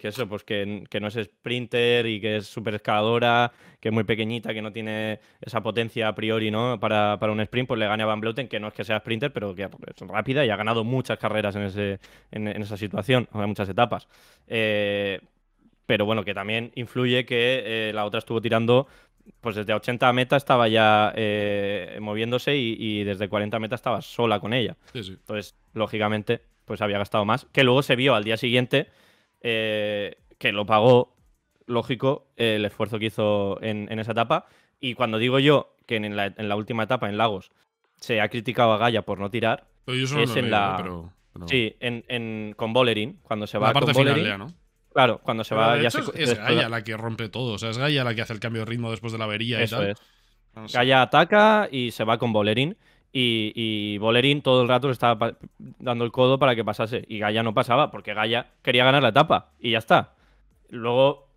que, eso, pues que, no es sprinter y que es súper escaladora, que es muy pequeñita, que no tiene esa potencia a priori, ¿no? Para, un sprint, pues le gane a Van que no es que sea sprinter, pero que pues, es rápida y ha ganado muchas carreras en, ese, en, esa situación, en muchas etapas. Eh, pero bueno, que también influye que eh, la otra estuvo tirando pues desde 80 metas estaba ya eh, moviéndose y, desde 40 metas estaba sola con ella. Entonces, lógicamente, pues había gastado más, que luego se vio al día siguiente eh, que lo pagó, lógico, el esfuerzo que hizo en, esa etapa. Y cuando digo yo que en la, última etapa, en Lagos, se ha criticado a Gaia por no tirar, es en la... Sí, con Bolerín, cuando se va con ¿no? Claro, cuando se va... es, Gaia la que rompe todo, o sea, es Gaia la que hace el cambio de ritmo después de la avería y tal. Gaia ataca y se va con Bolerín. Y, Bolerín todo el rato le estaba dando el codo para que pasase. Y Gaya no pasaba, porque Gaya quería ganar la etapa. Y ya está. Luego.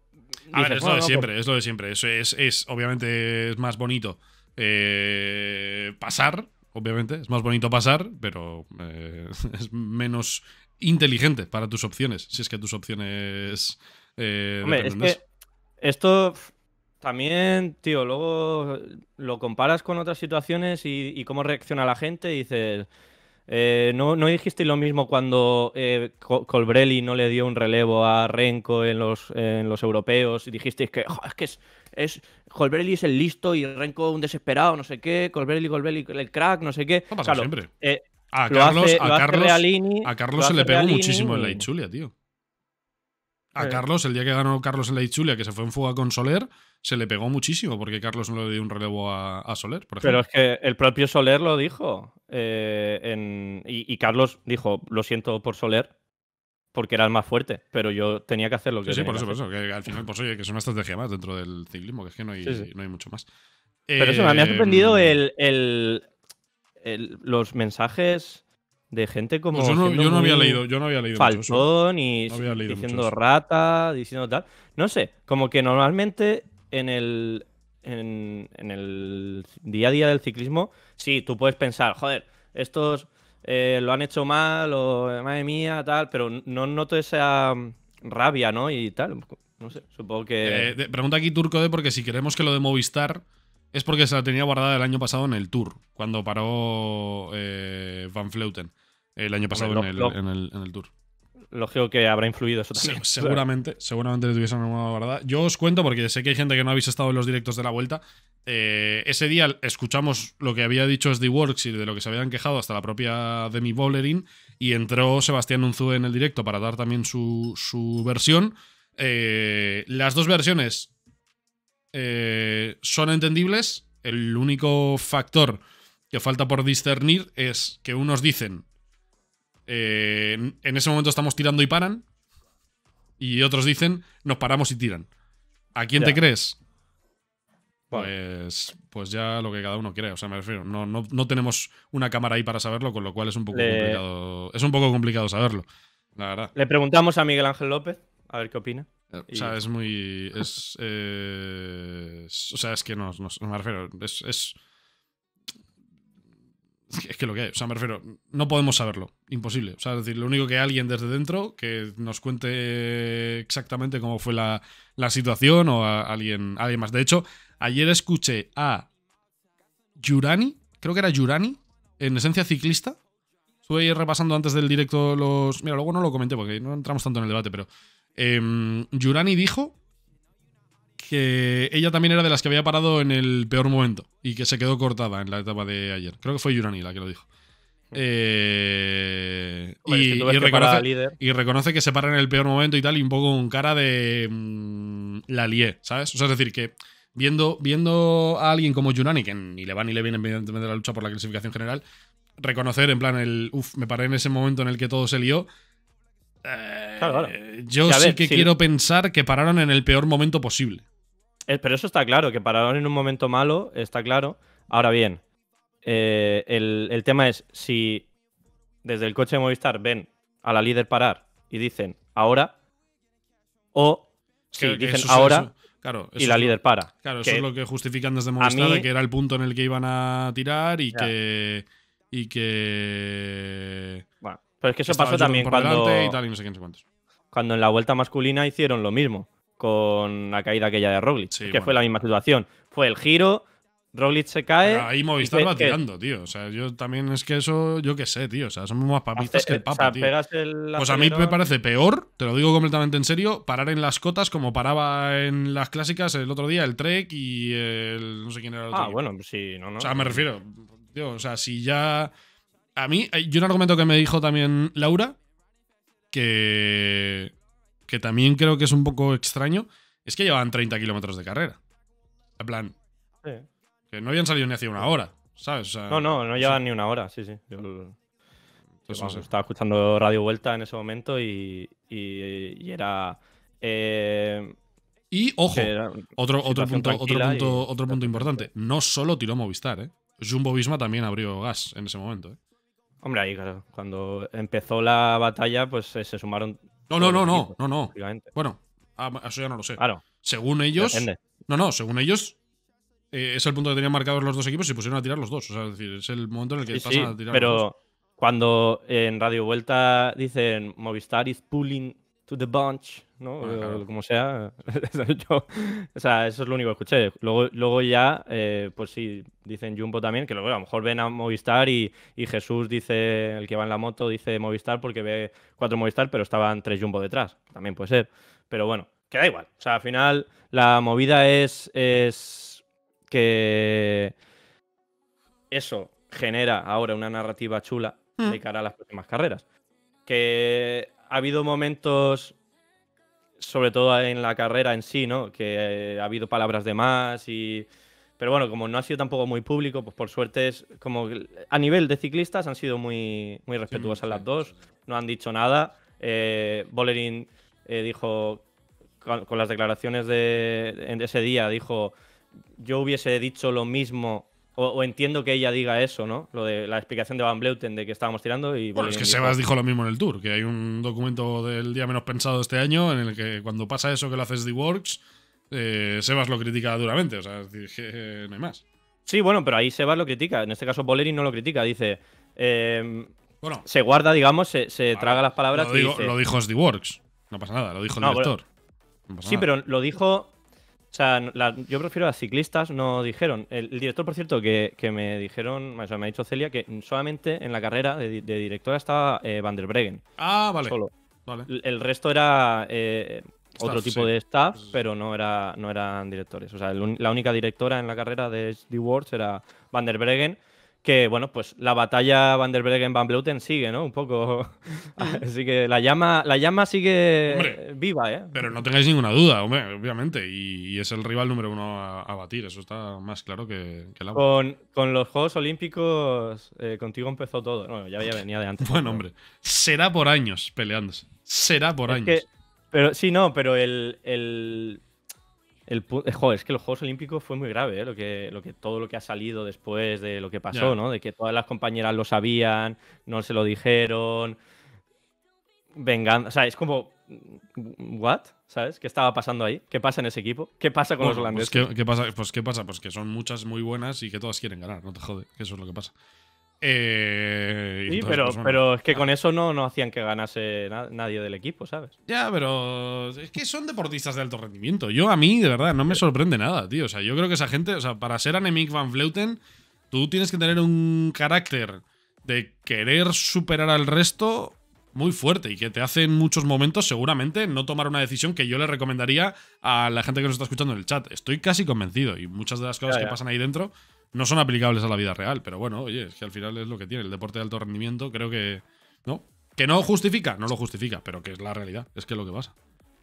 A ver, es lo de siempre, pues es lo de siempre. Eso es, obviamente, es más bonito eh, pasar, obviamente. Es más bonito pasar, pero eh, es menos inteligente para tus opciones, si es que tus opciones... Eh, Hombre, es esto también, tío, luego lo comparas con otras situaciones y, cómo reacciona la gente dices, eh, ¿no, ¿no dijiste lo mismo cuando eh, Colbrelli no le dio un relevo a Renko en los, en los europeos y dijisteis que es que es, es, Colbrelli es el listo y Renko un desesperado, no sé qué, Colbrelli, Colbrelli, el crack, no sé qué. No pasa siempre. Eh, a Carlos, se le pegó muchísimo en la Ichulia, tío. A eh. Carlos, el día que ganó Carlos en la Ichulia, que se fue en fuga con Soler, se le pegó muchísimo porque Carlos no le dio un relevo a, Soler. Por ejemplo. Pero es que el propio Soler lo dijo. Eh, y, Carlos dijo: Lo siento por Soler, porque era el más fuerte, pero yo tenía que hacer lo que Sí, sí por eso, por eso. Que al final, pues oye, que es una estrategia más dentro del ciclismo, que es que no hay, mucho más. Pero eso me ha eh, sorprendido mm. el, los mensajes de gente como. Pues yo, no, había leído, yo no había leído. y diciendo rata, diciendo tal. No sé, como que normalmente en el, en, el día a día del ciclismo, sí, tú puedes pensar, joder, estos eh, lo han hecho mal o madre mía, tal, pero no noto esa mm, rabia, ¿no? Y tal. No sé, supongo que. Eh, pregunta aquí Turco de porque si queremos que lo de Movistar es porque se la tenía guardada el año pasado en el Tour, cuando paró eh, Van Fleuten. El año pasado en, el, en, Tour. Lógico que habrá influido eso también. seguramente, le seguramente les hubiesen la verdad. Yo os cuento, porque sé que hay gente que no habéis estado en los directos de la vuelta. Eh, ese día escuchamos lo que había dicho SD Works y de lo que se habían quejado hasta la propia Demi Bowlerin. Y entró Sebastián Unzúe en el directo para dar también su, versión. Eh, las dos versiones eh, son entendibles. El único factor que falta por discernir es que unos dicen eh, en ese momento estamos tirando y paran. Y otros dicen, nos paramos y tiran. ¿A quién te crees? Pues, pues ya lo que cada uno cree o sea, me refiero. No, no, tenemos una cámara ahí para saberlo, con lo cual es un poco, complicado, es un poco complicado saberlo, Le preguntamos a Miguel Ángel López, a ver qué opina. Eh, o sea, es muy. o sea, es que no, no me refiero. Es, es, es que lo que hay, o sea, me refiero, no podemos saberlo, imposible. O sea, es decir, lo único que alguien desde dentro que nos cuente exactamente cómo fue la, situación o alguien, más. De hecho, ayer escuché a Yurani, creo que era Yurani, en esencia ciclista. Estuve ahí repasando antes del directo los. Mira, luego no lo comenté porque no entramos tanto en el debate, pero. Em, Yurani dijo que ella también era de las que había parado en el peor momento y que se quedó cortada en la etapa de ayer. Creo que fue Yurani la que lo dijo. Eh, y, reconoce, que se para en el peor momento y tal, y un poco con cara de mm, la lié, ¿sabes? O sea, es decir, que viendo, viendo a alguien como Yurani que ni le va ni le viene evidentemente la lucha por la clasificación general, reconocer en plan el, uff, me paré en ese momento en el que todo se lió. Eh, yo sí que quiero pensar que pararon en el peor momento posible. Eh, pero eso está claro, que pararon en un momento malo, está claro. Ahora bien, eh, el, tema es si desde el coche de Movistar ven a la líder parar y dicen ahora, o si dicen ahora y la líder para. Claro, eso es lo que justifican desde Movistar, de que era el punto en el que iban a tirar y que... Y que... Bueno, pero es que eso pasó también cuando en la vuelta masculina hicieron lo mismo con la caída aquella de Roglic, que fue la misma situación. Fue el giro, Roglic se cae. ahí Movistar va tirando, tío. O sea, yo también es que eso, yo qué sé, tío. O sea, son más papistas que el papa, pues a mí me parece peor, te lo digo completamente en serio, parar en las cotas como paraba en las clásicas el otro día, el Trek y el. No sé quién era el otro. Ah, bueno, pues sí, no, no. O sea, me refiero. Tío, o sea, si ya. A mí, yo un argumento que me dijo también Laura, que que también creo que es un poco extraño, es que llevaban 30 kilómetros de carrera. En plan, que no habían salido ni hace una hora, ¿sabes? no, no, no llevaban ni una hora, sí, sí. Estaba escuchando Radio Vuelta en ese momento y, era... Eh, y ojo, otro, otro punto, otro, otro punto importante. No solo tiró Movistar, ¿eh? Jumbo Visma también abrió gas en ese momento, ¿eh? Hombre, ahí, claro. Cuando empezó la batalla, pues eh, se sumaron no, no, no, no, no, no. Bueno, ah, eso ya no lo sé. Claro. Según ellos. No, no, según ellos. Eh, es el punto que tenían marcados los dos equipos y pusieron a tirar los dos. O sea, es decir, es el momento en el que pasan a tirar pero los dos. Cuando en Radio Vuelta dicen Movistar is pulling to the bunch, ¿no? Ah, como sea. o sea, eso es lo único que escuché. Luego, ya, eh, pues sí, dicen Jumbo también, que luego a lo mejor ven a Movistar y, Jesús dice, el que va en la moto, dice Movistar porque ve cuatro Movistar, pero estaban tres Jumbo detrás. También puede ser. Pero bueno, queda igual. O sea, al final la movida es, es que eso genera ahora una narrativa chula hmm. de cara a las próximas carreras. Que ha habido momentos sobre todo en la carrera en sí, ¿no? Que eh, ha habido palabras de más y... Pero bueno, como no ha sido tampoco muy público, pues por suerte es como... A nivel de ciclistas han sido muy, muy respetuosas las dos, no han dicho nada. Eh, eh dijo, con, las declaraciones de, de ese día, dijo, yo hubiese dicho lo mismo o, entiendo que ella diga eso, ¿no? Lo de la explicación de Van Bleuten de que estábamos tirando y... Bueno, es que Sebas dijo lo mismo en el tour, que hay un documento del día menos pensado este año en el que cuando pasa eso que lo hace The Works, eh, Sebas lo critica duramente, o sea, no hay más. Sí, bueno, pero ahí Sebas lo critica, en este caso Boleri no lo critica, dice... Em, bueno, se guarda, digamos, se, traga las palabras. Lo, lo dijo The Works, no pasa nada, lo dijo el director. sí, pero lo dijo o sea, yo prefiero a ciclistas, no dijeron. El, director, por cierto, que, me dijeron, o me ha dicho Celia que solamente en la carrera de, directora estaba eh, Van der Bregen. Ah, vale. Solo. vale. El, resto era eh, otro tipo de staff, pues- pero no, era, no eran directores. O sea, la única directora en la carrera de The Wars era Van der Breggen que bueno, pues la batalla Van der Bregen Van Bleuten sigue, ¿no? Un poco. Así que la llama, la llama sigue viva, ¿eh? Pero no tengáis ninguna duda, hombre, obviamente. Y, es el rival número uno a, batir, eso está más claro que, que el Con, los Juegos Olímpicos, eh, contigo empezó todo. Bueno, ya, venía de antes. bueno, hombre, será por años peleándose. Será por años. pero sí, no, pero el eh, joder, es que los Juegos Olímpicos fue muy grave, ¿eh? lo que, lo que, todo lo que ha salido después de lo que pasó, ¿no? De que todas las compañeras lo sabían, no se lo dijeron. Vengan, o sea, es como. ¿What? ¿Sabes? ¿Qué estaba pasando ahí? ¿Qué pasa en ese equipo? ¿Qué pasa con los pues holandeses? ¿qué, pasa? Pues, ¿qué pasa? Pues que son muchas muy buenas y que todas quieren ganar, no te jode, que eso es lo que pasa. Eh, sí, pero, pues, pero es que con eso no, no hacían que ganase nadie del equipo, ¿sabes? Ya, pero es que son deportistas de alto rendimiento. Yo a mí, de verdad, no me sorprende nada, tío. O sea, yo creo que esa gente, o sea, para ser Anemic Van Vleuten, tú tienes que tener un carácter de querer superar al resto muy fuerte y que te hace en muchos momentos seguramente no tomar una decisión que yo le recomendaría a la gente que nos está escuchando en el chat. Estoy casi convencido y muchas de las cosas que pasan ahí dentro no son aplicables a la vida real, pero bueno, oye, es que al final es lo que tiene. El deporte de alto rendimiento creo que. ¿No? Que no justifica, no lo justifica, pero que es la realidad, es que es lo que pasa.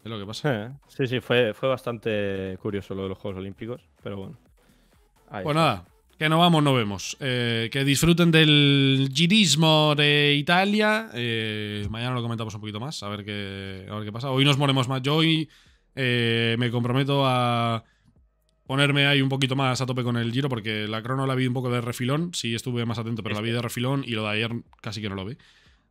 Es lo que pasa. Sí, sí, fue, fue bastante curioso lo de los Juegos Olímpicos, pero bueno. pues nada, que no vamos, no vemos. Eh, que disfruten del girismo de Italia. Eh, mañana lo comentamos un poquito más, a ver qué, a ver qué pasa. Hoy nos moremos más. Yo hoy eh, me comprometo a ponerme ahí un poquito más a tope con el giro, porque la crono la vi un poco de refilón, sí estuve más atento, pero la vi de refilón y lo de ayer casi que no lo vi.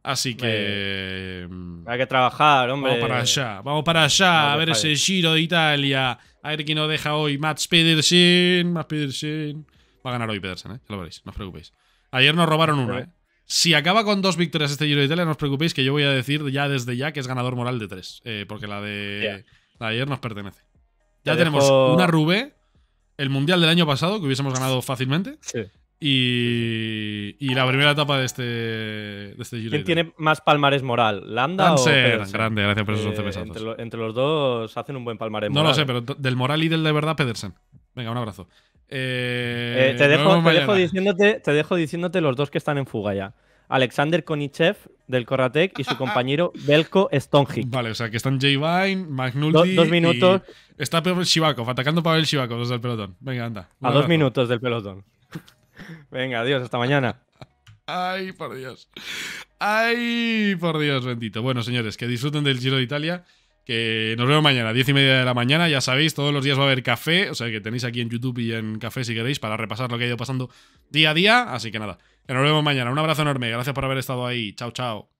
Así que. Eh, mm, hay que trabajar, hombre. Vamos para allá, vamos para allá, a ver ese giro de Italia. A ver quién nos deja hoy. Mats Pedersen, Max Pedersen. Va a ganar hoy Pedersen, ¿eh? Ya lo veréis, no os preocupéis. Ayer nos robaron uno. ¿eh? Si acaba con dos victorias este Giro de Italia, no os preocupéis que yo voy a decir ya desde ya que es ganador moral de tres. Eh, porque la de, ayer nos pertenece. Ya tenemos una Rubé, el Mundial del año pasado, que hubiésemos ganado fácilmente. Y, la primera etapa de este, este ¿Quién tiene más palmares moral? ¿Landa o Pedersen? grande, gracias por esos 11 pesados. Eh, entre, los dos hacen un buen palmarés moral. No lo sé, pero del moral y del de verdad, Pedersen. Venga, un abrazo. Eh, eh, te dejo diciéndote los dos que están en fuga ya. Alexander Konichev del Corratec y su ah, ah, ah. compañero Belko Stonjic. Vale, o sea que están J. Vine, McNulty. dos minutos. está Pavel Shivakov, atacando Pavel Shivakov desde el pelotón. Venga, anda. A dos minutos del pelotón. Venga, adiós, hasta mañana. Ay, por Dios. Ay, por Dios bendito. Bueno, señores, que disfruten del Giro de Italia. Que nos vemos mañana, diez y media de la mañana. Ya sabéis, todos los días va a haber café. O sea que tenéis aquí en YouTube y en café si queréis para repasar lo que ha ido pasando día a día. Así que nada. Que nos vemos mañana. Un abrazo enorme. Gracias por haber estado ahí. Chao, chao.